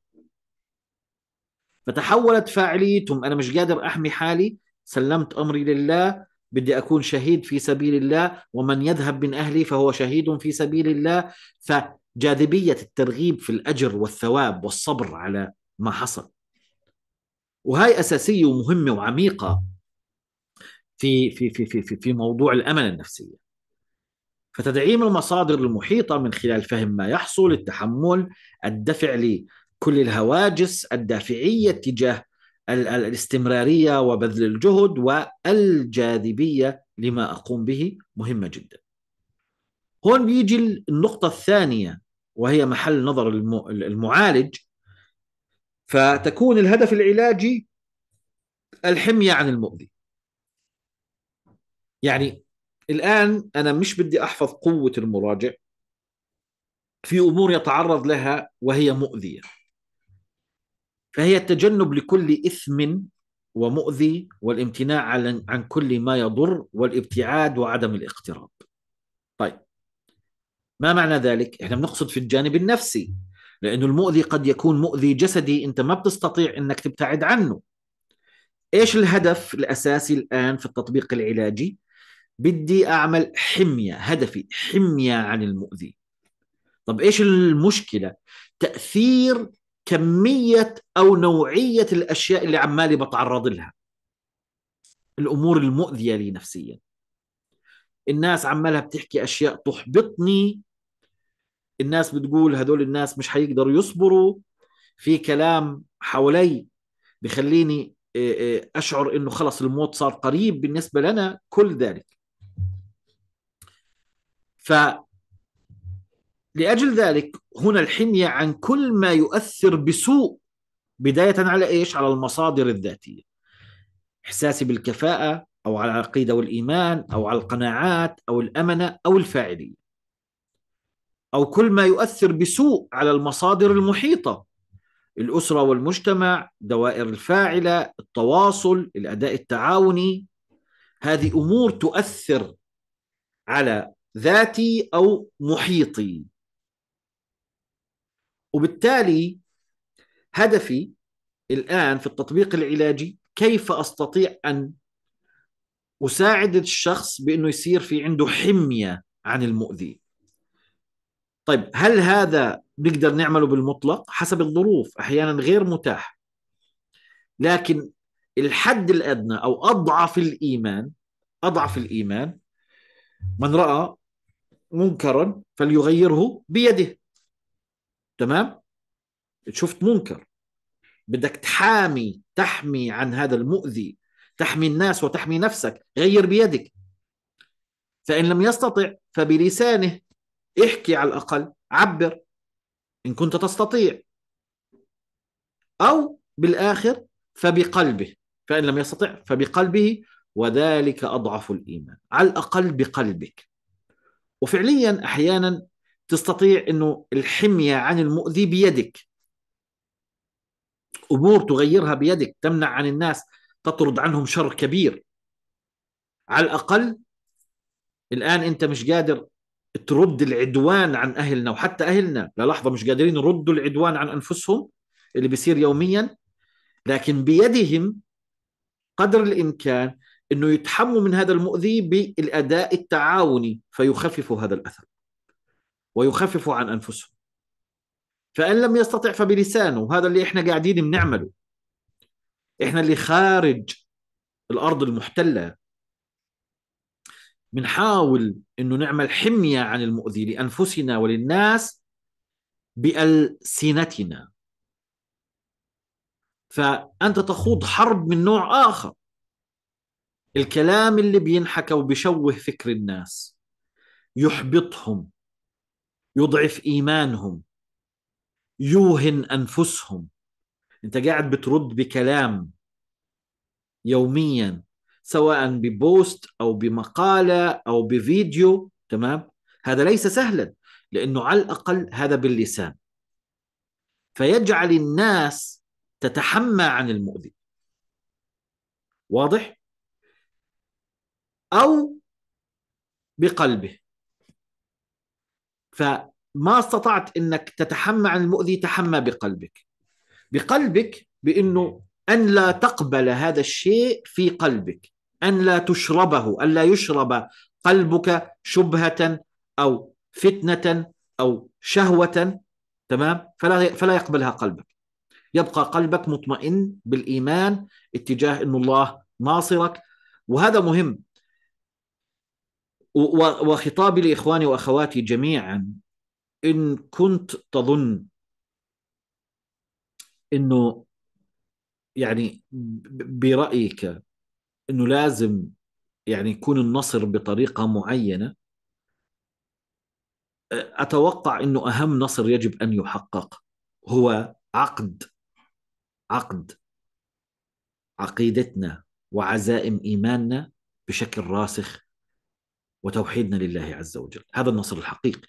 فتحولت فاعليتهم أنا مش قادر أحمي حالي سلمت أمري لله بدي أكون شهيد في سبيل الله ومن يذهب من أهلي فهو شهيد في سبيل الله فجاذبية الترغيب في الأجر والثواب والصبر على ما حصل وهي أساسية ومهمة وعميقة في في في في في, في موضوع الامل النفسيه فتدعيم المصادر المحيطه من خلال فهم ما يحصل التحمل الدفع لكل الهواجس الدافعيه تجاه الاستمراريه وبذل الجهد والجاذبيه لما اقوم به مهمه جدا. هون بيجي النقطه الثانيه وهي محل نظر المعالج فتكون الهدف العلاجي الحميه عن المؤذي. يعني الآن أنا مش بدي أحفظ قوة المراجع في أمور يتعرض لها وهي مؤذية فهي التجنب لكل إثم ومؤذي والامتناع عن كل ما يضر والابتعاد وعدم الاقتراب طيب ما معنى ذلك؟ احنا بنقصد في الجانب النفسي لأنه المؤذي قد يكون مؤذي جسدي أنت ما بتستطيع أنك تبتعد عنه إيش الهدف الأساسي الآن في التطبيق العلاجي؟ بدي اعمل حميه هدفي حميه عن المؤذي طب ايش المشكله تاثير كميه او نوعيه الاشياء اللي عمالي بتعرض لها الامور المؤذيه لي نفسيا الناس عمالها بتحكي اشياء تحبطني الناس بتقول هدول الناس مش حيقدروا يصبروا في كلام حولي بخليني آه، آه، اشعر انه خلص الموت صار قريب بالنسبه لنا كل ذلك ف لأجل ذلك هنا الحمية عن كل ما يؤثر بسوء بداية على إيش؟ على المصادر الذاتية إحساسي بالكفاءة أو على العقيدة والإيمان أو على القناعات أو الأمنة أو الفاعلية أو كل ما يؤثر بسوء على المصادر المحيطة الأسرة والمجتمع دوائر الفاعلة التواصل الأداء التعاوني هذه أمور تؤثر على ذاتي او محيطي وبالتالي هدفي الان في التطبيق العلاجي كيف استطيع ان اساعد الشخص بانه يصير في عنده حميه عن المؤذي طيب هل هذا بنقدر نعمله بالمطلق حسب الظروف احيانا غير متاح لكن الحد الادنى او اضعف الايمان اضعف الايمان من راى منكرا فليغيره بيده تمام شفت منكر بدك تحامي تحمي عن هذا المؤذي تحمي الناس وتحمي نفسك غير بيدك فإن لم يستطع فبلسانه احكي على الأقل عبر إن كنت تستطيع أو بالآخر فبقلبه فإن لم يستطع فبقلبه وذلك أضعف الإيمان على الأقل بقلبك وفعليا احيانا تستطيع انه الحميه عن المؤذي بيدك امور تغيرها بيدك تمنع عن الناس تطرد عنهم شر كبير على الاقل الان انت مش قادر ترد العدوان عن اهلنا وحتى اهلنا للحظه مش قادرين يردوا العدوان عن انفسهم اللي بيصير يوميا لكن بيدهم قدر الامكان انه يتحموا من هذا المؤذي بالاداء التعاوني فيخففوا هذا الاثر ويخففوا عن انفسهم فان لم يستطع فبلسانه وهذا اللي احنا قاعدين بنعمله احنا اللي خارج الارض المحتله بنحاول انه نعمل حميه عن المؤذي لانفسنا وللناس بالسنتنا فانت تخوض حرب من نوع اخر الكلام اللي بينحكى وبشوه فكر الناس يحبطهم يضعف ايمانهم يوهن انفسهم انت قاعد بترد بكلام يوميا سواء ببوست او بمقاله او بفيديو تمام هذا ليس سهلا لانه على الاقل هذا باللسان فيجعل الناس تتحمى عن المؤذي واضح أو بقلبه فما استطعت أنك تتحمى عن المؤذي تحمى بقلبك بقلبك بأنه أن لا تقبل هذا الشيء في قلبك أن لا تشربه أن لا يشرب قلبك شبهة أو فتنة أو شهوة تمام فلا فلا يقبلها قلبك يبقى قلبك مطمئن بالإيمان اتجاه أن الله ناصرك وهذا مهم وخطابي لاخواني واخواتي جميعا ان كنت تظن انه يعني برايك انه لازم يعني يكون النصر بطريقه معينه اتوقع انه اهم نصر يجب ان يحقق هو عقد عقد عقيدتنا وعزائم ايماننا بشكل راسخ وتوحيدنا لله عز وجل هذا النصر الحقيقي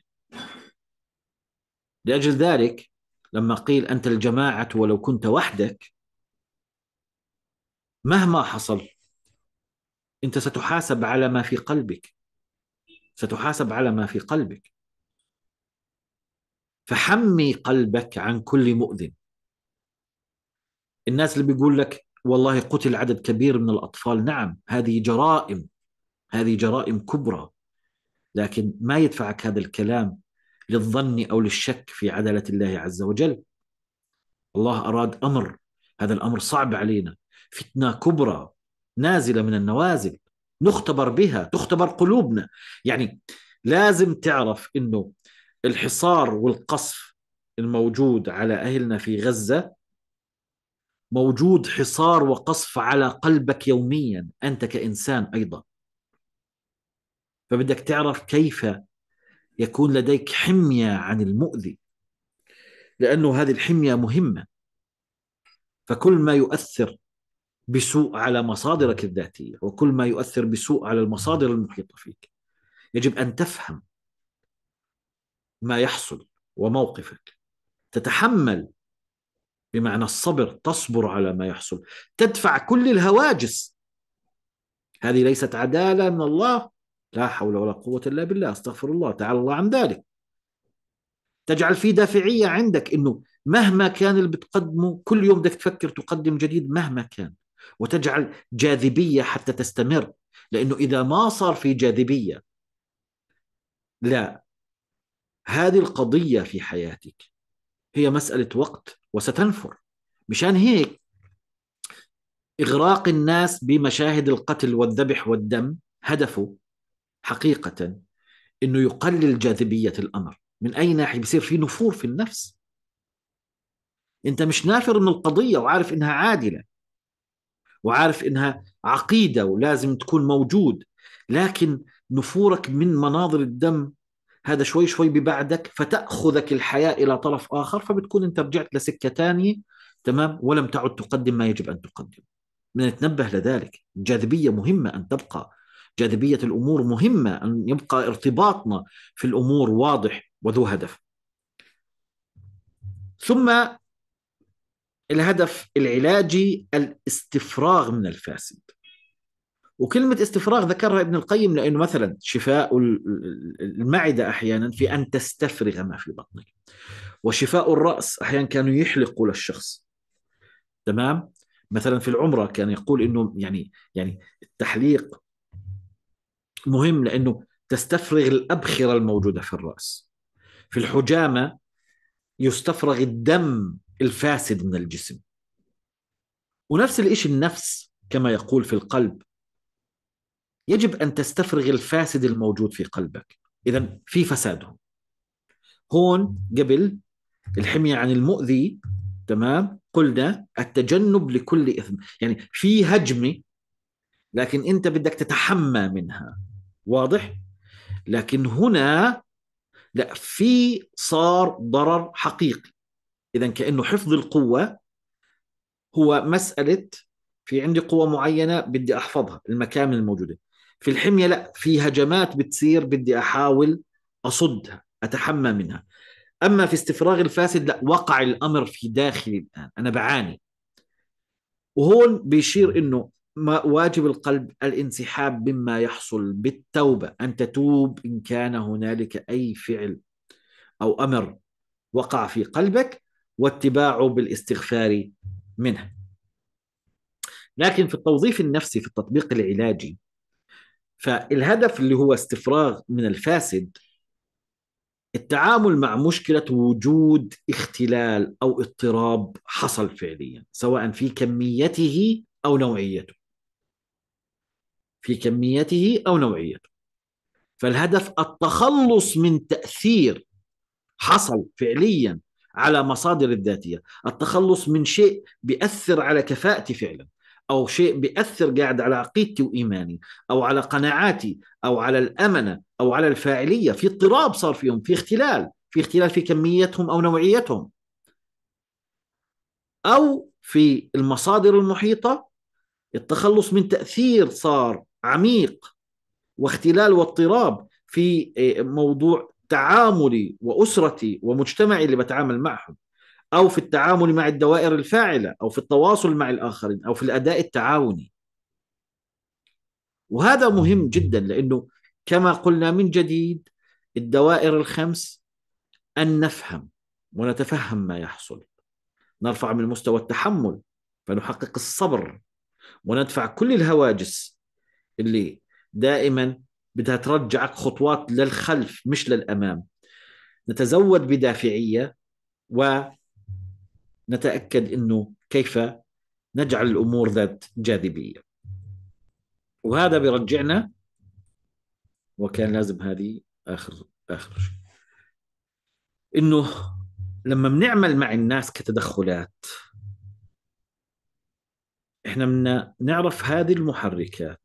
لأجل ذلك لما قيل أنت الجماعة ولو كنت وحدك مهما حصل أنت ستحاسب على ما في قلبك ستحاسب على ما في قلبك فحمي قلبك عن كل مؤذن الناس اللي بيقول لك والله قتل عدد كبير من الأطفال نعم هذه جرائم هذه جرائم كبرى لكن ما يدفعك هذا الكلام للظن او للشك في عداله الله عز وجل الله اراد امر هذا الامر صعب علينا فتنه كبرى نازله من النوازل نختبر بها تختبر قلوبنا يعني لازم تعرف انه الحصار والقصف الموجود على اهلنا في غزه موجود حصار وقصف على قلبك يوميا انت كانسان ايضا فبدك تعرف كيف يكون لديك حمية عن المؤذي لأنه هذه الحمية مهمة فكل ما يؤثر بسوء على مصادرك الذاتية وكل ما يؤثر بسوء على المصادر المحيطة فيك يجب أن تفهم ما يحصل وموقفك تتحمل بمعنى الصبر تصبر على ما يحصل تدفع كل الهواجس هذه ليست عدالة من الله لا حول ولا قوة إلا بالله استغفر الله تعالى الله عن ذلك تجعل في دافعية عندك أنه مهما كان اللي بتقدمه كل يوم بدك تفكر تقدم جديد مهما كان وتجعل جاذبية حتى تستمر لأنه إذا ما صار في جاذبية لا هذه القضية في حياتك هي مسألة وقت وستنفر مشان هيك إغراق الناس بمشاهد القتل والذبح والدم هدفه حقيقة أنه يقلل جاذبية الأمر من أي ناحية بصير في نفور في النفس أنت مش نافر من القضية وعارف أنها عادلة وعارف أنها عقيدة ولازم تكون موجود لكن نفورك من مناظر الدم هذا شوي شوي ببعدك فتأخذك الحياة إلى طرف آخر فبتكون أنت رجعت لسكة ثانية تمام ولم تعد تقدم ما يجب أن تقدم نتنبه لذلك الجاذبية مهمة أن تبقى جاذبيه الامور مهمه ان يبقى ارتباطنا في الامور واضح وذو هدف. ثم الهدف العلاجي الاستفراغ من الفاسد. وكلمة استفراغ ذكرها ابن القيم لأنه مثلا شفاء المعدة أحيانا في أن تستفرغ ما في بطنك وشفاء الرأس أحيانا كانوا يحلقوا للشخص تمام مثلا في العمرة كان يقول أنه يعني يعني التحليق مهم لانه تستفرغ الابخره الموجوده في الراس في الحجامه يستفرغ الدم الفاسد من الجسم ونفس الشيء النفس كما يقول في القلب يجب ان تستفرغ الفاسد الموجود في قلبك اذا في فساده هون قبل الحميه عن المؤذي تمام قلنا التجنب لكل اثم يعني في هجمه لكن انت بدك تتحمى منها واضح لكن هنا لا في صار ضرر حقيقي اذا كانه حفظ القوه هو مساله في عندي قوه معينه بدي احفظها المكامن الموجوده في الحميه لا في هجمات بتصير بدي احاول اصدها اتحمى منها اما في استفراغ الفاسد لا وقع الامر في داخلي الان انا بعاني وهون بيشير انه ما واجب القلب الانسحاب مما يحصل بالتوبة أن تتوب إن كان هنالك أي فعل أو أمر وقع في قلبك واتباعه بالاستغفار منه لكن في التوظيف النفسي في التطبيق العلاجي فالهدف اللي هو استفراغ من الفاسد التعامل مع مشكلة وجود اختلال أو اضطراب حصل فعليا سواء في كميته أو نوعيته في كميته أو نوعيته فالهدف التخلص من تأثير حصل فعليا على مصادر الذاتية التخلص من شيء بيأثر على كفاءتي فعلا أو شيء بيأثر قاعد على عقيدتي وإيماني أو على قناعاتي أو على الأمنة أو على الفاعلية في اضطراب صار فيهم في اختلال في اختلال في كميتهم أو نوعيتهم أو في المصادر المحيطة التخلص من تأثير صار عميق واختلال واضطراب في آه، موضوع تعاملي واسرتي ومجتمعي اللي بتعامل معهم او في التعامل مع الدوائر الفاعله او في التواصل مع الاخرين او في الاداء التعاوني وهذا مهم جدا لانه كما قلنا من جديد الدوائر الخمس ان نفهم ونتفهم ما يحصل نرفع من مستوى التحمل فنحقق الصبر وندفع كل الهواجس اللي دائما بدها ترجعك خطوات للخلف مش للامام نتزود بدافعيه ونتاكد انه كيف نجعل الامور ذات جاذبيه وهذا بيرجعنا وكان لازم هذه اخر اخر شيء انه لما بنعمل مع الناس كتدخلات احنا بدنا نعرف هذه المحركات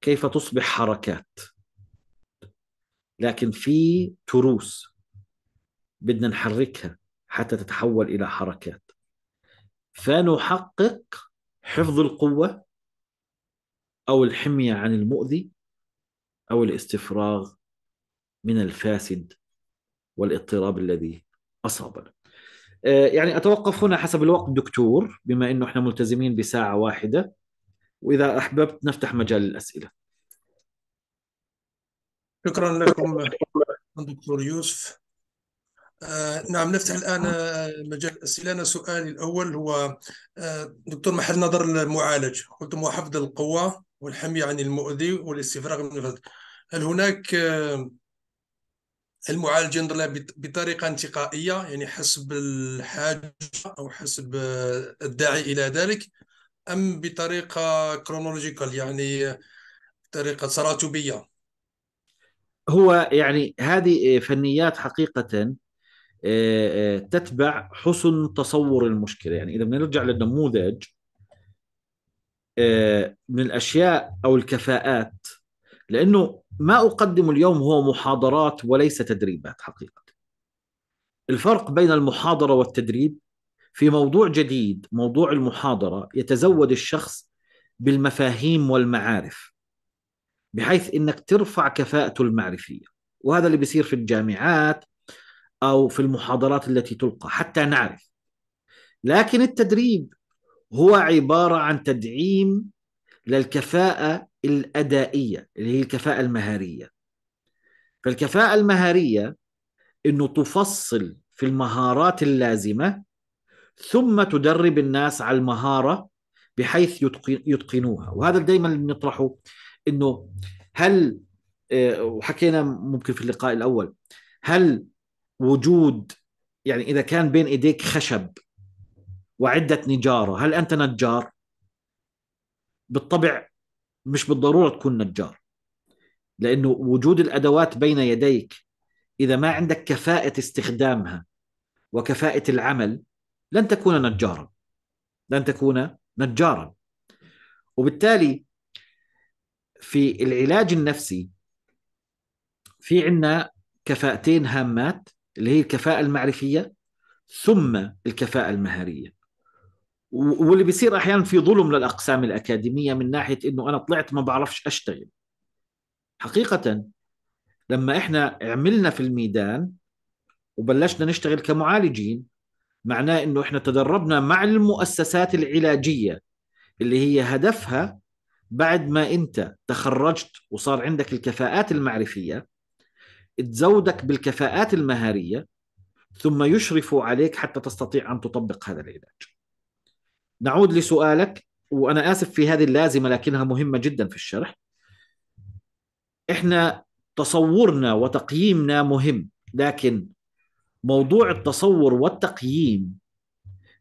كيف تصبح حركات لكن في تروس بدنا نحركها حتى تتحول الى حركات فنحقق حفظ القوه او الحميه عن المؤذي او الاستفراغ من الفاسد والاضطراب الذي اصابنا آه، يعني اتوقف هنا حسب الوقت دكتور بما انه احنا ملتزمين بساعه واحده واذا احببت نفتح مجال الاسئله شكرا لكم دكتور يوسف آه نعم نفتح الآن آه، مجال الأسئلة أنا سؤالي الأول هو آه، دكتور محل نظر المعالج قلتم وحفظ القوة والحمي عن المؤذي والاستفراغ من الفضل هل هناك آه، المعالج ينظر لها بطريقة انتقائية يعني حسب الحاجة أو حسب الداعي إلى ذلك أم بطريقة كرونولوجيكال يعني بطريقة تراتبية هو يعني هذه فنيات حقيقة آه، آه، تتبع حسن تصور المشكلة يعني إذا بنرجع للنموذج آه، من الأشياء أو الكفاءات لأنه ما أقدم اليوم هو محاضرات وليس تدريبات حقيقة الفرق بين المحاضرة والتدريب في موضوع جديد موضوع المحاضره يتزود الشخص بالمفاهيم والمعارف بحيث انك ترفع كفاءته المعرفيه وهذا اللي بيصير في الجامعات او في المحاضرات التي تلقى حتى نعرف لكن التدريب هو عباره عن تدعيم للكفاءه الادائيه اللي هي الكفاءه المهاريه فالكفاءه المهاريه انه تفصل في المهارات اللازمه ثم تدرب الناس على المهاره بحيث يتقنوها وهذا دائما بنطرحه انه هل آه، وحكينا ممكن في اللقاء الاول هل وجود يعني اذا كان بين ايديك خشب وعده نجاره هل انت نجار بالطبع مش بالضروره تكون نجار لانه وجود الادوات بين يديك اذا ما عندك كفاءه استخدامها وكفاءه العمل لن تكون نجارا لن تكون نجارا وبالتالي في العلاج النفسي في عندنا كفاءتين هامات اللي هي الكفاءة المعرفية ثم الكفاءة المهارية واللي بيصير أحيانا في ظلم للأقسام الأكاديمية من ناحية أنه أنا طلعت ما بعرفش أشتغل حقيقة لما إحنا عملنا في الميدان وبلشنا نشتغل كمعالجين معناه انه احنا تدربنا مع المؤسسات العلاجيه اللي هي هدفها بعد ما انت تخرجت وصار عندك الكفاءات المعرفيه تزودك بالكفاءات المهاريه ثم يشرفوا عليك حتى تستطيع ان تطبق هذا العلاج. نعود لسؤالك وانا اسف في هذه اللازمه لكنها مهمه جدا في الشرح. احنا تصورنا وتقييمنا مهم لكن موضوع التصور والتقييم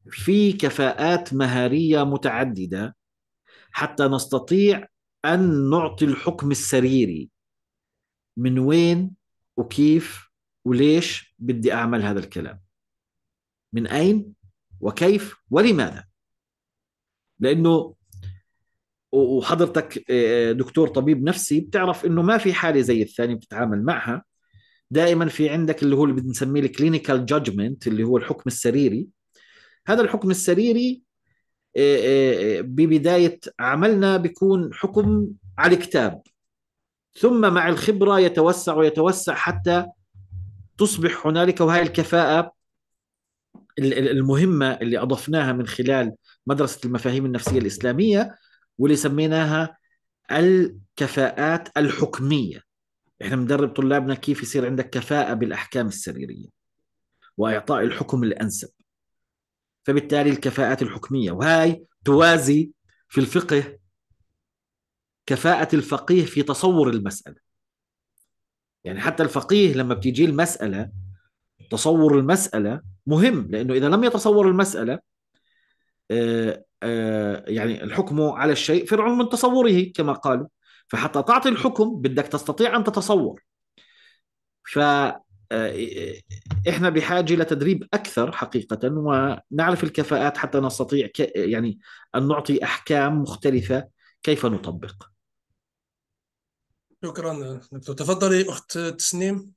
في كفاءات مهاريه متعدده حتى نستطيع ان نعطي الحكم السريري من وين وكيف وليش بدي اعمل هذا الكلام من اين وكيف ولماذا لانه وحضرتك آه، دكتور طبيب نفسي بتعرف انه ما في حاله زي الثانيه بتتعامل معها دائما في عندك اللي هو اللي بنسميه الكلينيكال جادجمنت اللي هو الحكم السريري هذا الحكم السريري آه، آه، آه، ببدايه عملنا بيكون حكم على الكتاب ثم مع الخبره يتوسع ويتوسع حتى تصبح هنالك وهي الكفاءه المهمه اللي اضفناها من خلال مدرسه المفاهيم النفسيه الاسلاميه واللي سميناها الكفاءات الحكميه احنا بندرب طلابنا كيف يصير عندك كفاءه بالاحكام السريريه واعطاء الحكم الانسب فبالتالي الكفاءات الحكميه وهي توازي في الفقه كفاءه الفقيه في تصور المساله يعني حتى الفقيه لما بتيجي المساله تصور المساله مهم لانه اذا لم يتصور المساله آه، آه، يعني الحكم على الشيء فرع من تصوره كما قالوا فحتى تعطي الحكم بدك تستطيع ان تتصور ف آه، احنا بحاجه لتدريب اكثر حقيقه ونعرف الكفاءات حتى نستطيع ك... يعني ان نعطي احكام مختلفه كيف نطبق شكرا دكتور تفضلي اخت تسنيم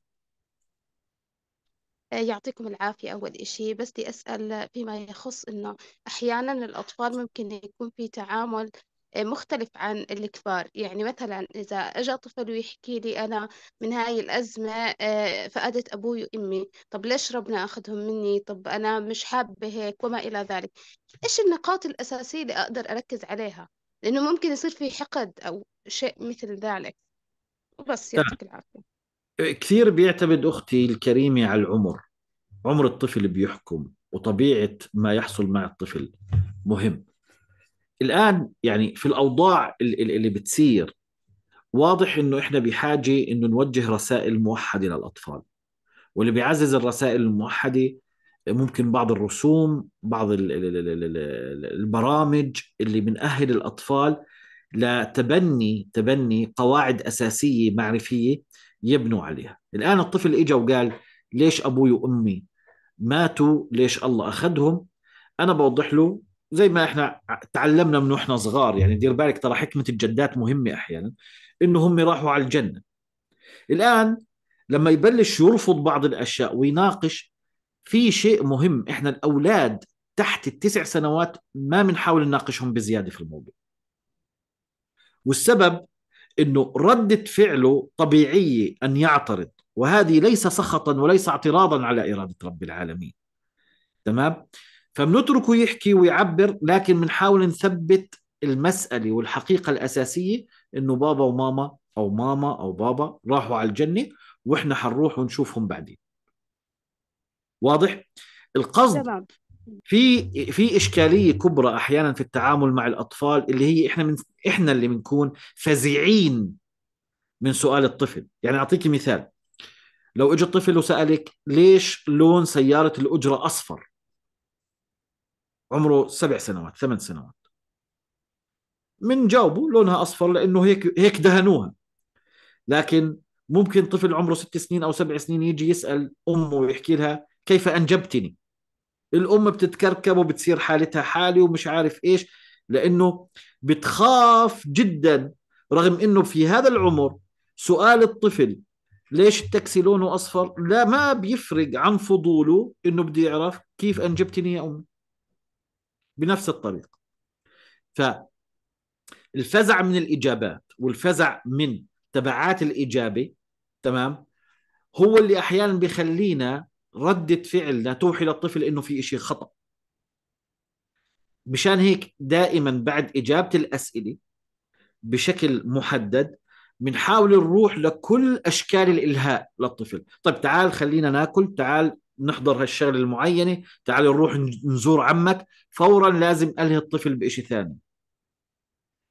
آه، يعطيكم العافية أول إشي بس بدي أسأل فيما يخص إنه أحيانا الأطفال ممكن يكون في تعامل مختلف عن الكبار يعني مثلا إذا أجا طفل ويحكي لي أنا من هاي الأزمة آه، فقدت أبوي وأمي طب ليش ربنا أخذهم مني طب أنا مش حابة هيك وما إلى ذلك إيش النقاط الأساسية اللي أقدر أركز عليها لأنه ممكن يصير في حقد أو شيء مثل ذلك وبس طيب. يعطيك العافية كثير بيعتمد أختي الكريمة على العمر عمر الطفل بيحكم وطبيعة ما يحصل مع الطفل مهم الان يعني في الاوضاع اللي بتصير واضح انه احنا بحاجه انه نوجه رسائل موحده للاطفال واللي بيعزز الرسائل الموحده ممكن بعض الرسوم بعض البرامج اللي بنأهل الاطفال لتبني تبني قواعد اساسيه معرفيه يبنوا عليها الان الطفل اجى وقال ليش ابوي وامي ماتوا ليش الله اخذهم انا بوضح له زي ما احنا تعلمنا من واحنا صغار يعني دير بالك ترى حكمه الجدات مهمه احيانا انه هم راحوا على الجنه الان لما يبلش يرفض بعض الاشياء ويناقش في شيء مهم احنا الاولاد تحت التسع سنوات ما بنحاول نناقشهم بزياده في الموضوع والسبب انه رده فعله طبيعيه ان يعترض وهذه ليس سخطا وليس اعتراضا على اراده رب العالمين تمام فبنتركه يحكي ويعبر لكن بنحاول نثبت المسألة والحقيقة الأساسية إنه بابا وماما أو ماما أو بابا راحوا على الجنة وإحنا حنروح ونشوفهم بعدين واضح؟ القصد في في اشكاليه كبرى احيانا في التعامل مع الاطفال اللي هي احنا من احنا اللي بنكون فزيعين من سؤال الطفل يعني اعطيك مثال لو اجى الطفل وسالك ليش لون سياره الاجره اصفر عمره سبع سنوات ثمان سنوات من جاوبه لونها اصفر لانه هيك هيك دهنوها لكن ممكن طفل عمره ست سنين او سبع سنين يجي يسال امه ويحكي لها كيف انجبتني الام بتتكركب وبتصير حالتها حالي ومش عارف ايش لانه بتخاف جدا رغم انه في هذا العمر سؤال الطفل ليش التاكسي لونه اصفر لا ما بيفرق عن فضوله انه بدي يعرف كيف انجبتني يا امي بنفس الطريقه فالفزع من الاجابات والفزع من تبعات الاجابه تمام هو اللي احيانا بخلينا ردة فعلنا توحي للطفل انه في اشي خطأ مشان هيك دائما بعد اجابة الاسئلة بشكل محدد بنحاول نروح لكل اشكال الالهاء للطفل طيب تعال خلينا ناكل تعال نحضر هالشغله المعينه تعال نروح نزور عمك فورا لازم الهي الطفل بشيء ثاني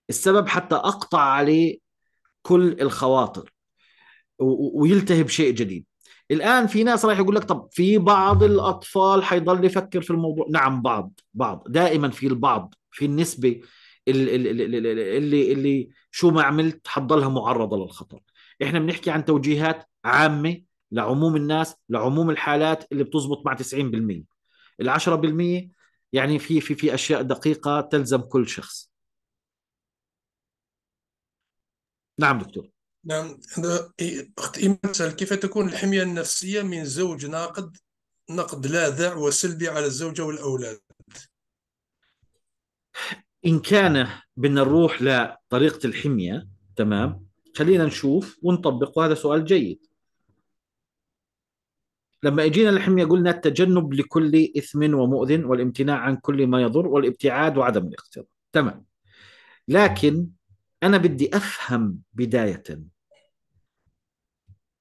السبب حتى اقطع عليه كل الخواطر ويلتهي بشيء جديد الان في ناس رايح يقول لك طب في بعض الاطفال حيضل يفكر في الموضوع نعم بعض بعض دائما في البعض في النسبه اللي اللي, اللي شو ما عملت حتضلها معرضه للخطر احنا بنحكي عن توجيهات عامه لعموم الناس لعموم الحالات اللي بتزبط مع 90% ال 10% يعني في في في اشياء دقيقه تلزم كل شخص نعم دكتور نعم أنا أخت إيمان كيف تكون الحمية النفسية من زوج ناقد نقد لاذع وسلبي على الزوجة والأولاد إن كان بدنا نروح لطريقة الحمية تمام خلينا نشوف ونطبق وهذا سؤال جيد لما اجينا الحميه قلنا التجنب لكل اثم ومؤذن والامتناع عن كل ما يضر والابتعاد وعدم الاقتراب تمام لكن انا بدي افهم بدايه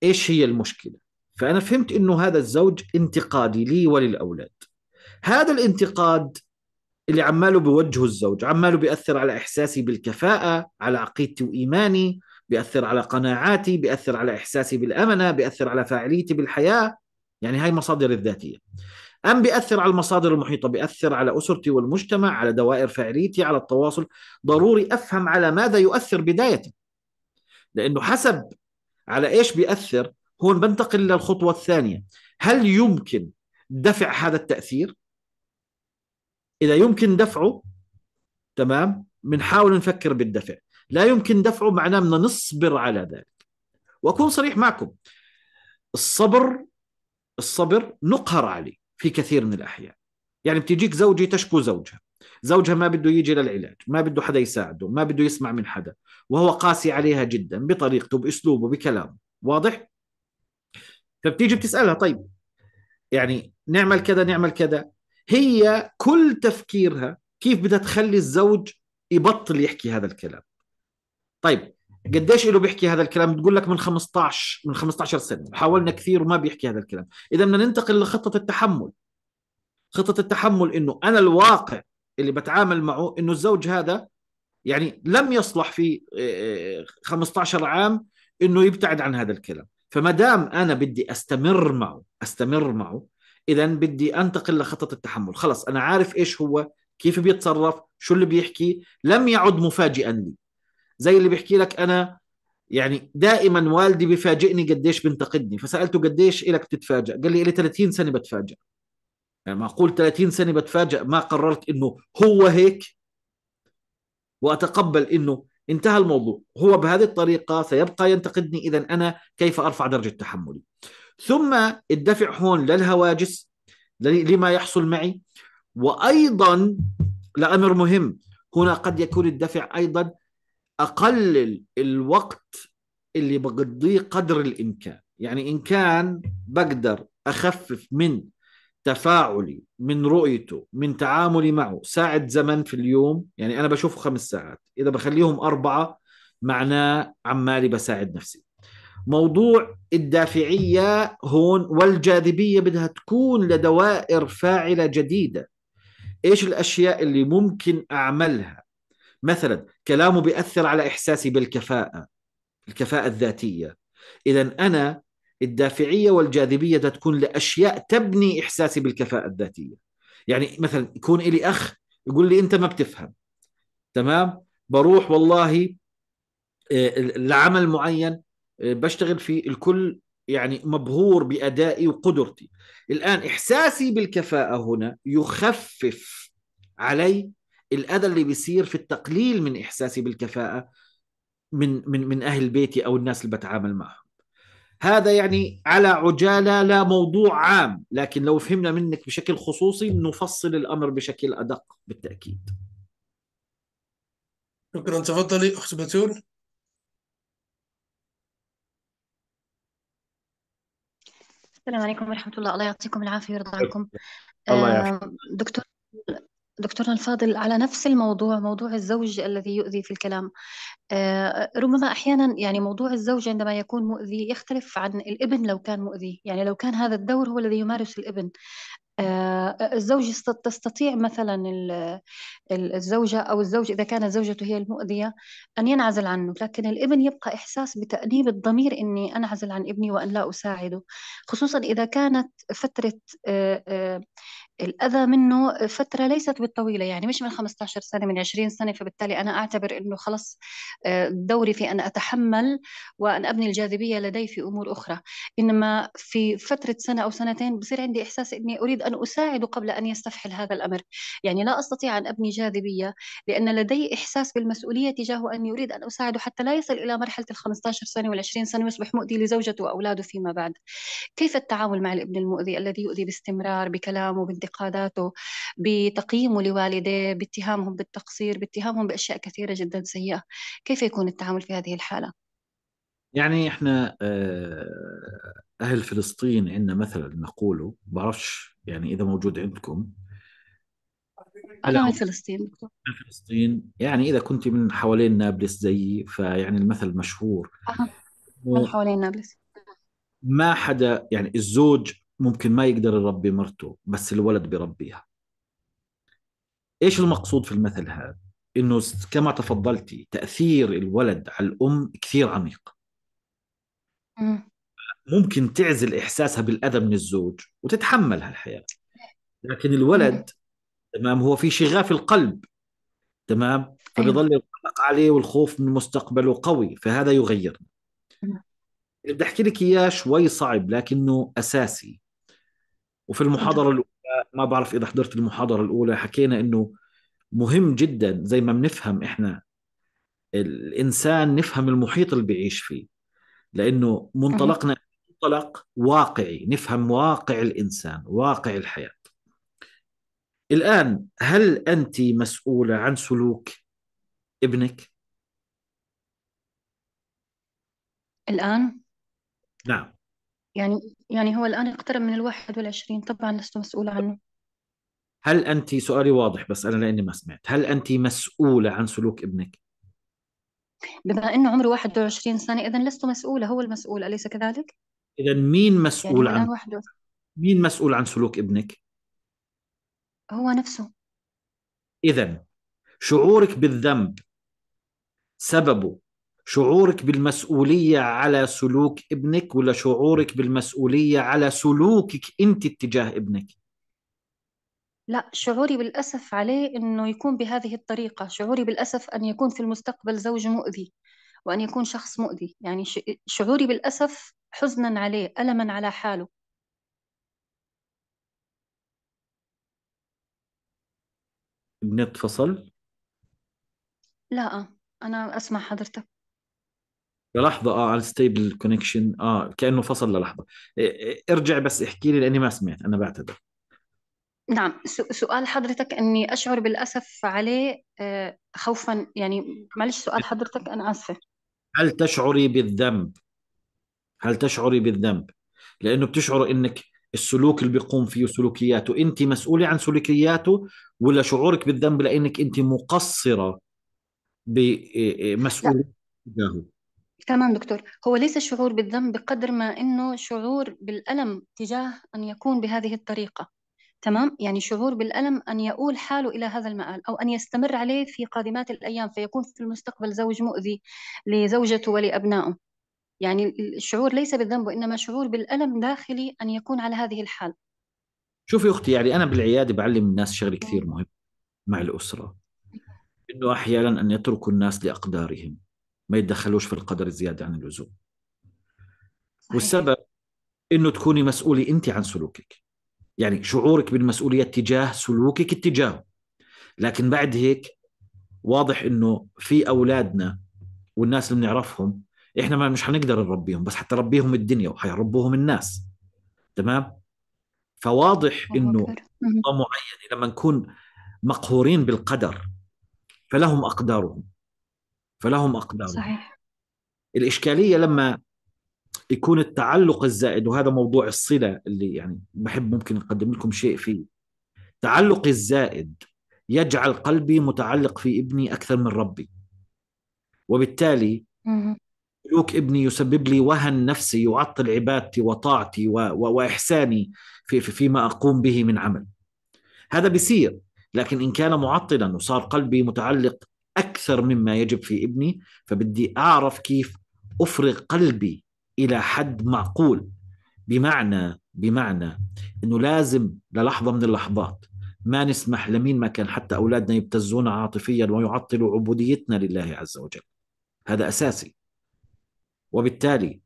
ايش هي المشكله فانا فهمت انه هذا الزوج انتقادي لي وللاولاد هذا الانتقاد اللي عماله بوجهه الزوج عماله بيأثر على إحساسي بالكفاءة على عقيدتي وإيماني بيأثر على قناعاتي بيأثر على إحساسي بالأمنة بيأثر على فاعليتي بالحياة يعني هاي مصادر الذاتية أم بيأثر على المصادر المحيطة بيأثر على أسرتي والمجتمع على دوائر فعليتي على التواصل ضروري أفهم على ماذا يؤثر بداية لأنه حسب على إيش بيأثر هون بنتقل للخطوة الثانية هل يمكن دفع هذا التأثير إذا يمكن دفعه تمام بنحاول نفكر بالدفع لا يمكن دفعه معناه بدنا نصبر على ذلك وأكون صريح معكم الصبر الصبر نقهر عليه في كثير من الأحيان يعني بتجيك زوجي تشكو زوجها زوجها ما بده يجي للعلاج ما بده حدا يساعده ما بده يسمع من حدا وهو قاسي عليها جدا بطريقته بأسلوبه بكلامه واضح؟ فبتيجي بتسألها طيب يعني نعمل كذا نعمل كذا هي كل تفكيرها كيف بدها تخلي الزوج يبطل يحكي هذا الكلام طيب قديش له بيحكي هذا الكلام بتقول لك من 15 من 15 سنه حاولنا كثير وما بيحكي هذا الكلام اذا بدنا ننتقل لخطه التحمل خطه التحمل انه انا الواقع اللي بتعامل معه انه الزوج هذا يعني لم يصلح في 15 آه، آه، عام انه يبتعد عن هذا الكلام فما دام انا بدي استمر معه استمر معه اذا بدي انتقل لخطه التحمل خلص انا عارف ايش هو كيف بيتصرف شو اللي بيحكي لم يعد مفاجئا لي زي اللي بيحكي لك انا يعني دائما والدي بيفاجئني قديش بنتقدني فسالته قديش الك بتتفاجئ قال لي لي 30 سنه بتفاجئ يعني معقول 30 سنه بتفاجئ ما قررت انه هو هيك واتقبل انه انتهى الموضوع هو بهذه الطريقه سيبقى ينتقدني اذا انا كيف ارفع درجه تحملي ثم الدفع هون للهواجس لما يحصل معي وايضا لامر مهم هنا قد يكون الدفع ايضا اقلل الوقت اللي بقضيه قدر الامكان يعني ان كان بقدر اخفف من تفاعلي من رؤيته من تعاملي معه ساعة زمن في اليوم يعني أنا بشوفه خمس ساعات إذا بخليهم أربعة معناه عمالي بساعد نفسي موضوع الدافعية هون والجاذبية بدها تكون لدوائر فاعلة جديدة إيش الأشياء اللي ممكن أعملها مثلا كلامه بيأثر على إحساسي بالكفاءة الكفاءة الذاتية إذا أنا الدافعية والجاذبية تكون لأشياء تبني إحساسي بالكفاءة الذاتية يعني مثلا يكون إلي أخ يقول لي أنت ما بتفهم تمام بروح والله آه، لعمل معين آه، بشتغل فيه الكل يعني مبهور بأدائي وقدرتي الآن إحساسي بالكفاءة هنا يخفف علي الاذى اللي بيصير في التقليل من احساسي بالكفاءه من من من اهل بيتي او الناس اللي بتعامل معهم هذا يعني على عجاله لا موضوع عام لكن لو فهمنا منك بشكل خصوصي نفصل الامر بشكل ادق بالتاكيد شكرا تفضلي اخت بتول السلام عليكم ورحمه الله الله يعطيكم العافيه ويرضى عنكم الله يعافيك دكتور دكتورنا الفاضل على نفس الموضوع موضوع الزوج الذي يؤذي في الكلام آه، ربما أحيانا يعني موضوع الزوج عندما يكون مؤذي يختلف عن الابن لو كان مؤذي يعني لو كان هذا الدور هو الذي يمارس الابن آه، الزوج تستطيع مثلا الزوجة أو الزوج إذا كانت زوجته هي المؤذية أن ينعزل عنه لكن الابن يبقى إحساس بتأنيب الضمير أني أنعزل عن ابني وأن لا أساعده خصوصا إذا كانت فترة آه، الأذى منه فترة ليست بالطويلة يعني مش من 15 سنة من 20 سنة فبالتالي أنا أعتبر أنه خلص آه، دوري في أن أتحمل وأن أبني الجاذبية لدي في أمور أخرى إنما في فترة سنة أو سنتين بصير عندي إحساس أني أريد أن أساعده قبل أن يستفحل هذا الأمر يعني لا أستطيع أن أبني جاذبية لأن لدي إحساس بالمسؤولية تجاهه أني أريد أن أساعده حتى لا يصل إلى مرحلة ال 15 سنة وال 20 سنة ويصبح مؤذي لزوجته وأولاده فيما بعد كيف التعامل مع الابن المؤذي الذي يؤذي باستمرار بكلامه باعتقاداته بتقييمه لوالديه باتهامهم بالتقصير باتهامهم بأشياء كثيرة جدا سيئة كيف يكون التعامل في هذه الحالة؟ يعني احنا آه، اهل فلسطين عندنا مثلا نقوله بعرفش يعني اذا موجود عندكم انا من فلسطين دكتور فلسطين يعني اذا كنت من حوالين نابلس زيي فيعني المثل مشهور أه. من حوالين نابلس ما حدا يعني الزوج ممكن ما يقدر يربي مرته بس الولد بيربيها ايش المقصود في المثل هذا انه كما تفضلتي تاثير الولد على الام كثير عميق ممكن تعزل احساسها بالاذى من الزوج وتتحمل هالحياه لكن الولد تمام هو في شغاف القلب تمام أيوه. فبيظل القلق عليه والخوف من مستقبله قوي فهذا يغير اللي بدي احكي لك اياه شوي صعب لكنه اساسي وفي المحاضره نعم. الاولى ما بعرف اذا حضرت المحاضره الاولى حكينا انه مهم جدا زي ما بنفهم احنا الانسان نفهم المحيط اللي بيعيش فيه لانه منطلقنا منطلق واقعي نفهم واقع الانسان واقع الحياه الان هل انت مسؤوله عن سلوك ابنك الان نعم يعني يعني هو الآن اقترب من الواحد والعشرين طبعا لست مسؤولة عنه هل أنت سؤالي واضح بس أنا لأني ما سمعت هل أنت مسؤولة عن سلوك ابنك؟ بما أنه عمره 21 سنة إذا لست مسؤولة هو المسؤول أليس كذلك؟ إذا مين يعني مسؤول يعني عن وحده. مين مسؤول عن سلوك ابنك؟ هو نفسه إذا شعورك بالذنب سببه شعورك بالمسؤولية على سلوك ابنك ولا شعورك بالمسؤولية على سلوكك أنت اتجاه ابنك؟ لا شعوري بالأسف عليه أنه يكون بهذه الطريقة شعوري بالأسف أن يكون في المستقبل زوج مؤذي وأن يكون شخص مؤذي يعني شعوري بالأسف حزنا عليه ألما على حاله النت فصل؟ لا أنا أسمع حضرتك للحظة اه ستيبل كونكشن اه كأنه فصل للحظة ارجع بس احكي لي لأني ما سمعت أنا بعتذر نعم سؤال حضرتك أني أشعر بالأسف عليه آه، خوفا يعني معلش سؤال حضرتك أنا آسفة هل تشعري بالذنب؟ هل تشعري بالذنب؟ لأنه بتشعر أنك السلوك اللي بيقوم فيه سلوكياته أنت مسؤولة عن سلوكياته ولا شعورك بالذنب لأنك أنت مقصرة بمسؤولية آه، آه، تجاهه تمام دكتور هو ليس الشعور بالذنب بقدر ما انه شعور بالالم تجاه ان يكون بهذه الطريقه تمام يعني شعور بالالم ان يؤول حاله الى هذا المآل او ان يستمر عليه في قادمات الايام فيكون في المستقبل زوج مؤذي لزوجته ولابنائه يعني الشعور ليس بالذنب وانما شعور بالالم داخلي ان يكون على هذه الحال شوفي اختي يعني انا بالعياده بعلم الناس شغله كثير مهم مع الاسره انه احيانا ان يتركوا الناس لاقدارهم ما يتدخلوش في القدر الزياده عن اللزوم صحيح. والسبب انه تكوني مسؤوله انت عن سلوكك يعني شعورك بالمسؤوليه تجاه سلوكك اتجاهه لكن بعد هيك واضح انه في اولادنا والناس اللي بنعرفهم احنا ما مش حنقدر نربيهم بس حتربيهم الدنيا وحيربوهم الناس تمام فواضح انه معينه لما نكون مقهورين بالقدر فلهم اقدارهم فلهم أقدام صحيح الإشكالية لما يكون التعلق الزائد وهذا موضوع الصلة اللي يعني بحب ممكن أقدم لكم شيء فيه تعلقي الزائد يجعل قلبي متعلق في ابني أكثر من ربي وبالتالي سلوك ابني يسبب لي وهن نفسي يعطل عبادتي وطاعتي و... و... وإحساني في... فيما أقوم به من عمل هذا بيصير لكن إن كان معطلا وصار قلبي متعلق اكثر مما يجب في ابني فبدي اعرف كيف افرغ قلبي الى حد معقول بمعنى بمعنى انه لازم للحظه من اللحظات ما نسمح لمين ما كان حتى اولادنا يبتزون عاطفيا ويعطلوا عبوديتنا لله عز وجل هذا اساسي وبالتالي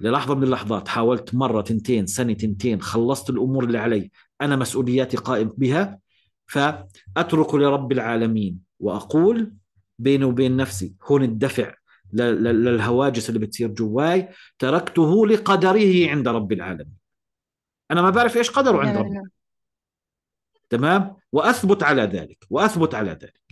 للحظة من اللحظات حاولت مرة تنتين سنة تنتين خلصت الأمور اللي علي أنا مسؤولياتي قائم بها فأترك لرب العالمين وأقول بيني وبين نفسي هون الدفع للهواجس اللي بتصير جواي تركته لقدره عند رب العالمين انا ما بعرف ايش قدره عند رب تمام واثبت على ذلك واثبت على ذلك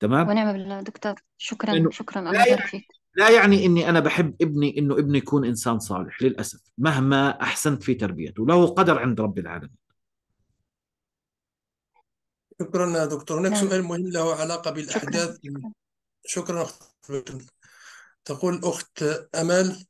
تمام ونعم بالله دكتور شكرا شكرا الله يعني, فيك لا يعني اني انا بحب ابني انه ابني يكون انسان صالح للاسف مهما احسنت في تربيته له قدر عند رب العالمين شكرا دكتور هناك نعم. سؤال مهم له علاقة بالأحداث شكرا, أخت تقول أخت أمل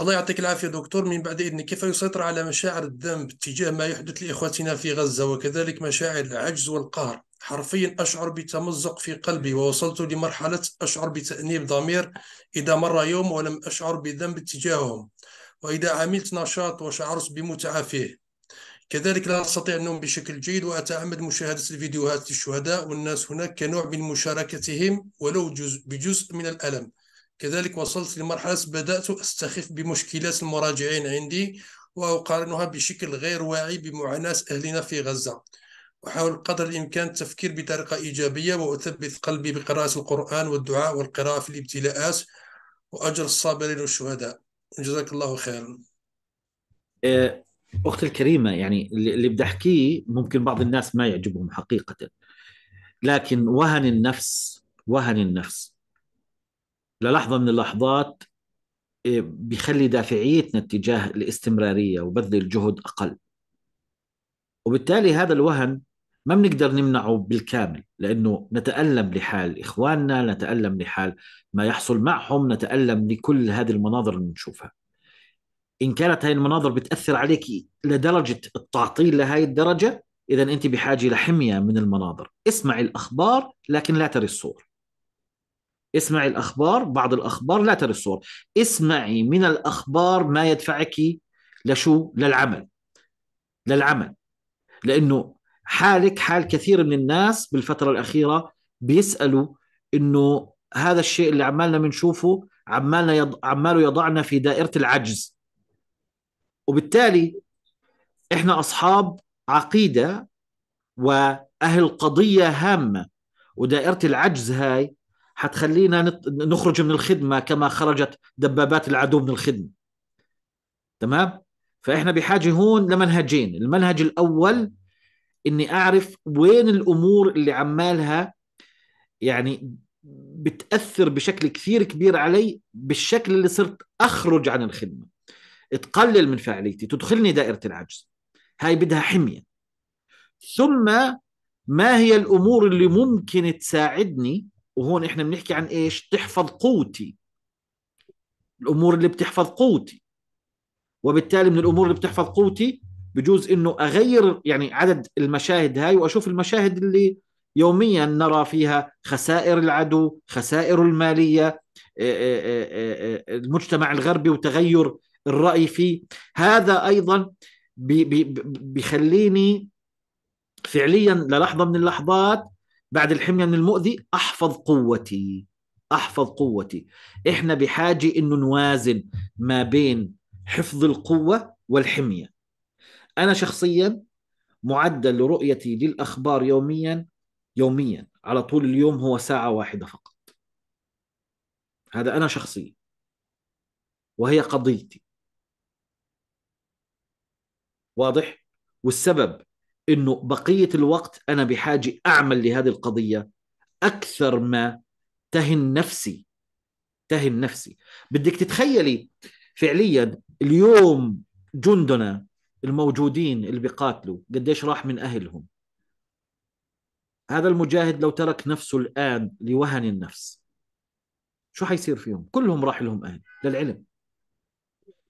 الله يعطيك العافية دكتور من بعد إذنك كيف يسيطر على مشاعر الذنب تجاه ما يحدث لإخوتنا في غزة وكذلك مشاعر العجز والقهر حرفيا أشعر بتمزق في قلبي ووصلت لمرحلة أشعر بتأنيب ضمير إذا مر يوم ولم أشعر بذنب تجاههم وإذا عملت نشاط وشعرت بمتعة فيه كذلك لا أستطيع النوم بشكل جيد وأتعمد مشاهدة الفيديوهات للشهداء والناس هناك كنوع من مشاركتهم ولو جزء بجزء من الألم كذلك وصلت لمرحلة بدأت أستخف بمشكلات المراجعين عندي وأقارنها بشكل غير واعي بمعاناة أهلنا في غزة أحاول قدر الإمكان التفكير بطريقة إيجابية وأثبت قلبي بقراءة القرآن والدعاء والقراءة في الابتلاءات وأجر الصابرين والشهداء جزاك الله خيرا إيه، اختي الكريمه يعني اللي بدي احكيه ممكن بعض الناس ما يعجبهم حقيقه لكن وهن النفس وهن النفس للحظه من اللحظات إيه، بيخلي دافعيتنا اتجاه الاستمراريه وبذل الجهد اقل وبالتالي هذا الوهن ما بنقدر نمنعه بالكامل لانه نتالم لحال اخواننا نتالم لحال ما يحصل معهم نتالم لكل هذه المناظر اللي بنشوفها ان كانت هاي المناظر بتاثر عليك لدرجه التعطيل لهي الدرجه اذا انت بحاجه لحميه من المناظر اسمعي الاخبار لكن لا تري الصور اسمعي الاخبار بعض الاخبار لا تري الصور اسمعي من الاخبار ما يدفعك لشو للعمل للعمل لانه حالك حال كثير من الناس بالفتره الاخيره بيسالوا انه هذا الشيء اللي عمالنا بنشوفه عمالنا يض... عماله يضعنا في دائره العجز وبالتالي احنا اصحاب عقيده واهل قضيه هامه ودائره العجز هاي حتخلينا نخرج من الخدمه كما خرجت دبابات العدو من الخدمه تمام فاحنا بحاجه هون لمنهجين المنهج الاول اني اعرف وين الامور اللي عمالها يعني بتاثر بشكل كثير كبير علي بالشكل اللي صرت اخرج عن الخدمه تقلل من فاعليتي تدخلني دائرة العجز هاي بدها حمية ثم ما هي الأمور اللي ممكن تساعدني وهون إحنا بنحكي عن إيش تحفظ قوتي الأمور اللي بتحفظ قوتي وبالتالي من الأمور اللي بتحفظ قوتي بجوز إنه أغير يعني عدد المشاهد هاي وأشوف المشاهد اللي يوميا نرى فيها خسائر العدو خسائر المالية آه، آه، آه، المجتمع الغربي وتغير الرأي فيه هذا أيضا بيخليني فعليا للحظة من اللحظات بعد الحمية من المؤذي أحفظ قوتي أحفظ قوتي إحنا بحاجة إنه نوازن ما بين حفظ القوة والحمية أنا شخصيا معدل رؤيتي للأخبار يوميا يوميا على طول اليوم هو ساعة واحدة فقط هذا أنا شخصيا وهي قضيتي واضح والسبب انه بقيه الوقت انا بحاجه اعمل لهذه القضيه اكثر ما تهن نفسي تهن نفسي بدك تتخيلي فعليا اليوم جندنا الموجودين اللي بيقاتلوا قديش راح من اهلهم هذا المجاهد لو ترك نفسه الان لوهن النفس شو حيصير فيهم كلهم راح لهم اهل للعلم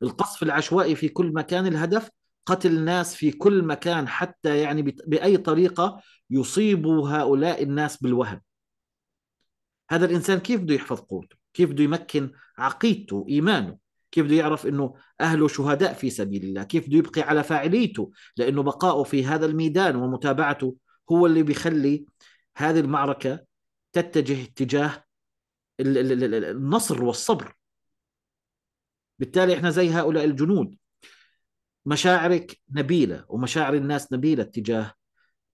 القصف العشوائي في كل مكان الهدف قتل ناس في كل مكان حتى يعني باي طريقه يصيبوا هؤلاء الناس بالوهم هذا الانسان كيف بده يحفظ قوته كيف بده يمكن عقيدته ايمانه كيف بده يعرف انه اهله شهداء في سبيل الله كيف بده يبقي على فاعليته لانه بقاؤه في هذا الميدان ومتابعته هو اللي بيخلي هذه المعركه تتجه اتجاه النصر والصبر بالتالي احنا زي هؤلاء الجنود مشاعرك نبيله ومشاعر الناس نبيله تجاه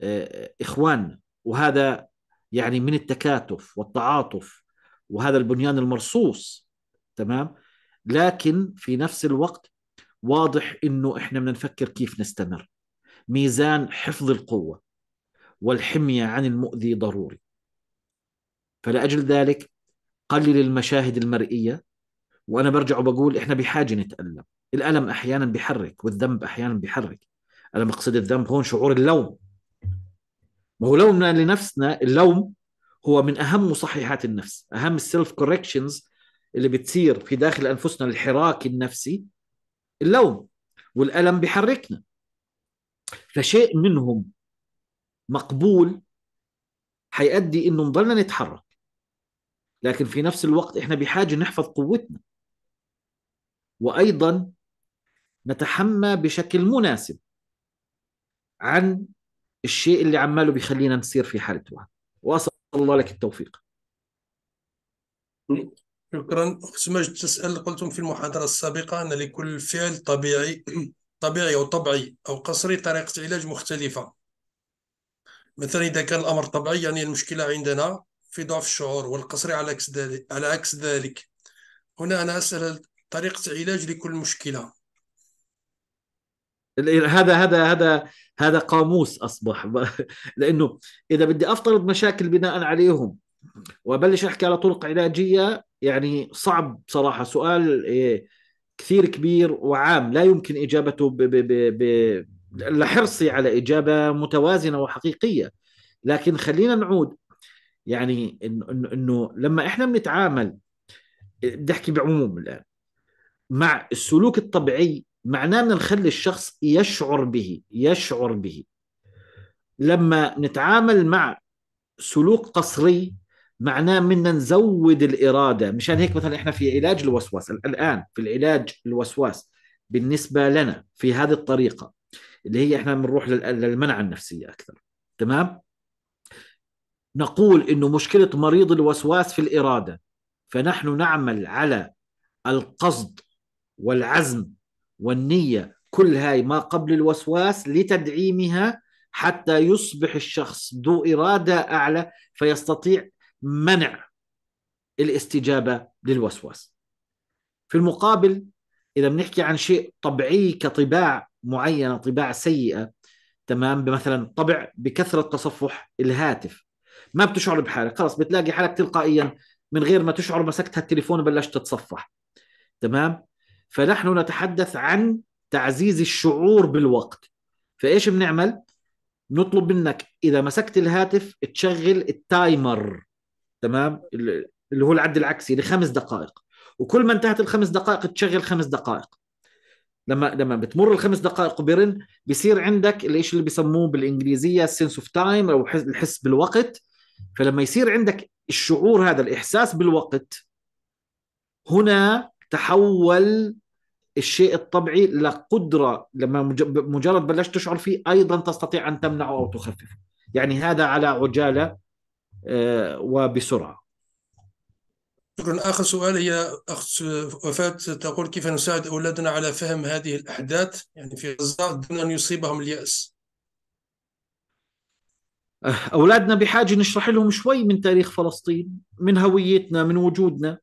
آه، اخواننا وهذا يعني من التكاتف والتعاطف وهذا البنيان المرصوص تمام لكن في نفس الوقت واضح انه احنا بدنا نفكر كيف نستمر ميزان حفظ القوه والحميه عن المؤذي ضروري فلاجل ذلك قلل المشاهد المرئيه وانا برجع وبقول احنا بحاجه نتالم الالم احيانا بيحرك والذنب احيانا بيحرك انا بقصد الذنب هون شعور اللوم ما هو لومنا لنفسنا اللوم هو من اهم مصححات النفس اهم السيلف كوركشنز اللي بتصير في داخل انفسنا الحراك النفسي اللوم والالم بيحركنا فشيء منهم مقبول حيؤدي انه نضلنا نتحرك لكن في نفس الوقت احنا بحاجه نحفظ قوتنا وايضا نتحمى بشكل مناسب عن الشيء اللي عماله بيخلينا نصير في حاله وهم واسال الله لك التوفيق شكرا اخت مجد تسال قلتم في المحاضره السابقه ان لكل فعل طبيعي طبيعي او طبعي او قصري طريقه علاج مختلفه مثلا اذا كان الامر طبيعي يعني المشكله عندنا في ضعف الشعور والقصري على عكس ذلك على عكس ذلك هنا انا اسال طريقة علاج لكل مشكلة هذا هذا هذا هذا قاموس اصبح لانه اذا بدي افترض مشاكل بناء عليهم وابلش احكي على طرق علاجيه يعني صعب صراحه سؤال إيه، كثير كبير وعام لا يمكن اجابته ب ب ب ب لحرصي على اجابه متوازنه وحقيقيه لكن خلينا نعود يعني انه لما احنا بنتعامل إيه، بدي احكي بعموم الان مع السلوك الطبيعي معناه ان نخلي الشخص يشعر به يشعر به لما نتعامل مع سلوك قصري معناه بدنا نزود الاراده مشان هيك مثلا احنا في علاج الوسواس الان في العلاج الوسواس بالنسبه لنا في هذه الطريقه اللي هي احنا بنروح للمنعه النفسيه اكثر تمام نقول انه مشكله مريض الوسواس في الاراده فنحن نعمل على القصد والعزم والنية كل هاي ما قبل الوسواس لتدعيمها حتى يصبح الشخص ذو إرادة أعلى فيستطيع منع الاستجابة للوسواس في المقابل إذا بنحكي عن شيء طبيعي كطباع معينة طباع سيئة تمام مثلا طبع بكثرة تصفح الهاتف ما بتشعر بحالك خلص بتلاقي حالك تلقائيا من غير ما تشعر مسكت هالتليفون وبلشت تتصفح تمام فنحن نتحدث عن تعزيز الشعور بالوقت فايش بنعمل نطلب منك اذا مسكت الهاتف تشغل التايمر تمام اللي هو العد العكسي لخمس دقائق وكل ما انتهت الخمس دقائق تشغل خمس دقائق لما لما بتمر الخمس دقائق وبرن بصير عندك الشيء اللي بسموه بالانجليزيه سنس اوف تايم او الحس بالوقت فلما يصير عندك الشعور هذا الاحساس بالوقت هنا تحول الشيء الطبيعي لقدره لما مجرد بلشت تشعر فيه ايضا تستطيع ان تمنعه او تخففه يعني هذا على عجاله آه، وبسرعه شكرا اخر سؤال هي اخت وفاه تقول كيف نساعد اولادنا على فهم هذه الاحداث يعني في غزه دون ان يصيبهم الياس اولادنا بحاجه نشرح لهم شوي من تاريخ فلسطين من هويتنا من وجودنا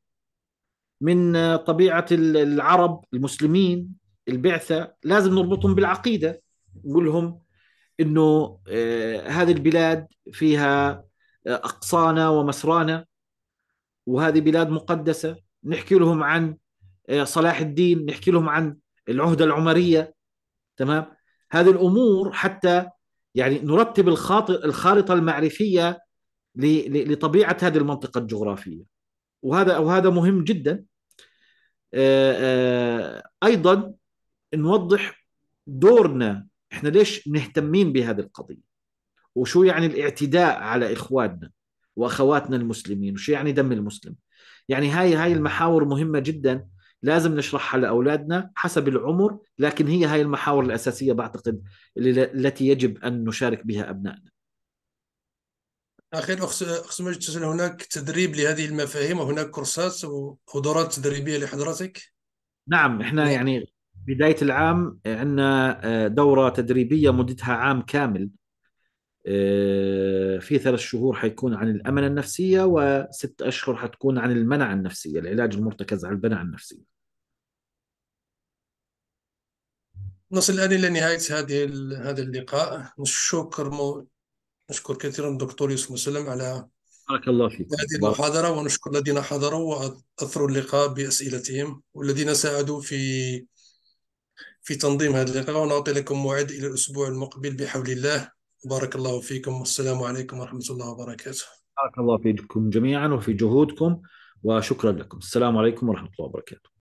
من آه، طبيعه العرب المسلمين البعثه لازم نربطهم بالعقيده نقول لهم انه آه، هذه البلاد فيها آه، اقصانا ومسرانا وهذه بلاد مقدسه نحكي لهم عن صلاح الدين نحكي لهم عن العهده العمريه تمام هذه الامور حتى يعني نرتب الخارطه المعرفيه لطبيعه هذه المنطقه الجغرافيه وهذا وهذا مهم جدا آه، آه، ايضا نوضح دورنا احنا ليش مهتمين بهذه القضيه وشو يعني الاعتداء على اخواننا واخواتنا المسلمين وشو يعني دم المسلم يعني هاي هاي المحاور مهمه جدا لازم نشرحها لاولادنا حسب العمر لكن هي هاي المحاور الاساسيه بعتقد التي يجب ان نشارك بها ابنائنا اخي خصنا يتسجل هناك تدريب لهذه المفاهيم وهناك كورسات ودورات تدريبيه لحضرتك نعم احنا نعم. يعني بدايه العام عندنا آه، دوره تدريبيه مدتها عام كامل آه، في ثلاث شهور حيكون عن الأمنة النفسية وست أشهر حتكون عن المنع النفسية العلاج المرتكز على المنع النفسي نصل الآن إلى نهاية هذه هذا اللقاء نشكر نشكر كثيرا دكتور يوسف مسلم على بارك الله فيك هذه المحاضرة ونشكر الذين حضروا وأثروا اللقاء بأسئلتهم والذين ساعدوا في في تنظيم هذا اللقاء ونعطي لكم موعد إلى الأسبوع المقبل بحول الله بارك الله فيكم والسلام عليكم ورحمة الله وبركاته بارك الله فيكم جميعا وفي جهودكم وشكرا لكم السلام عليكم ورحمة الله وبركاته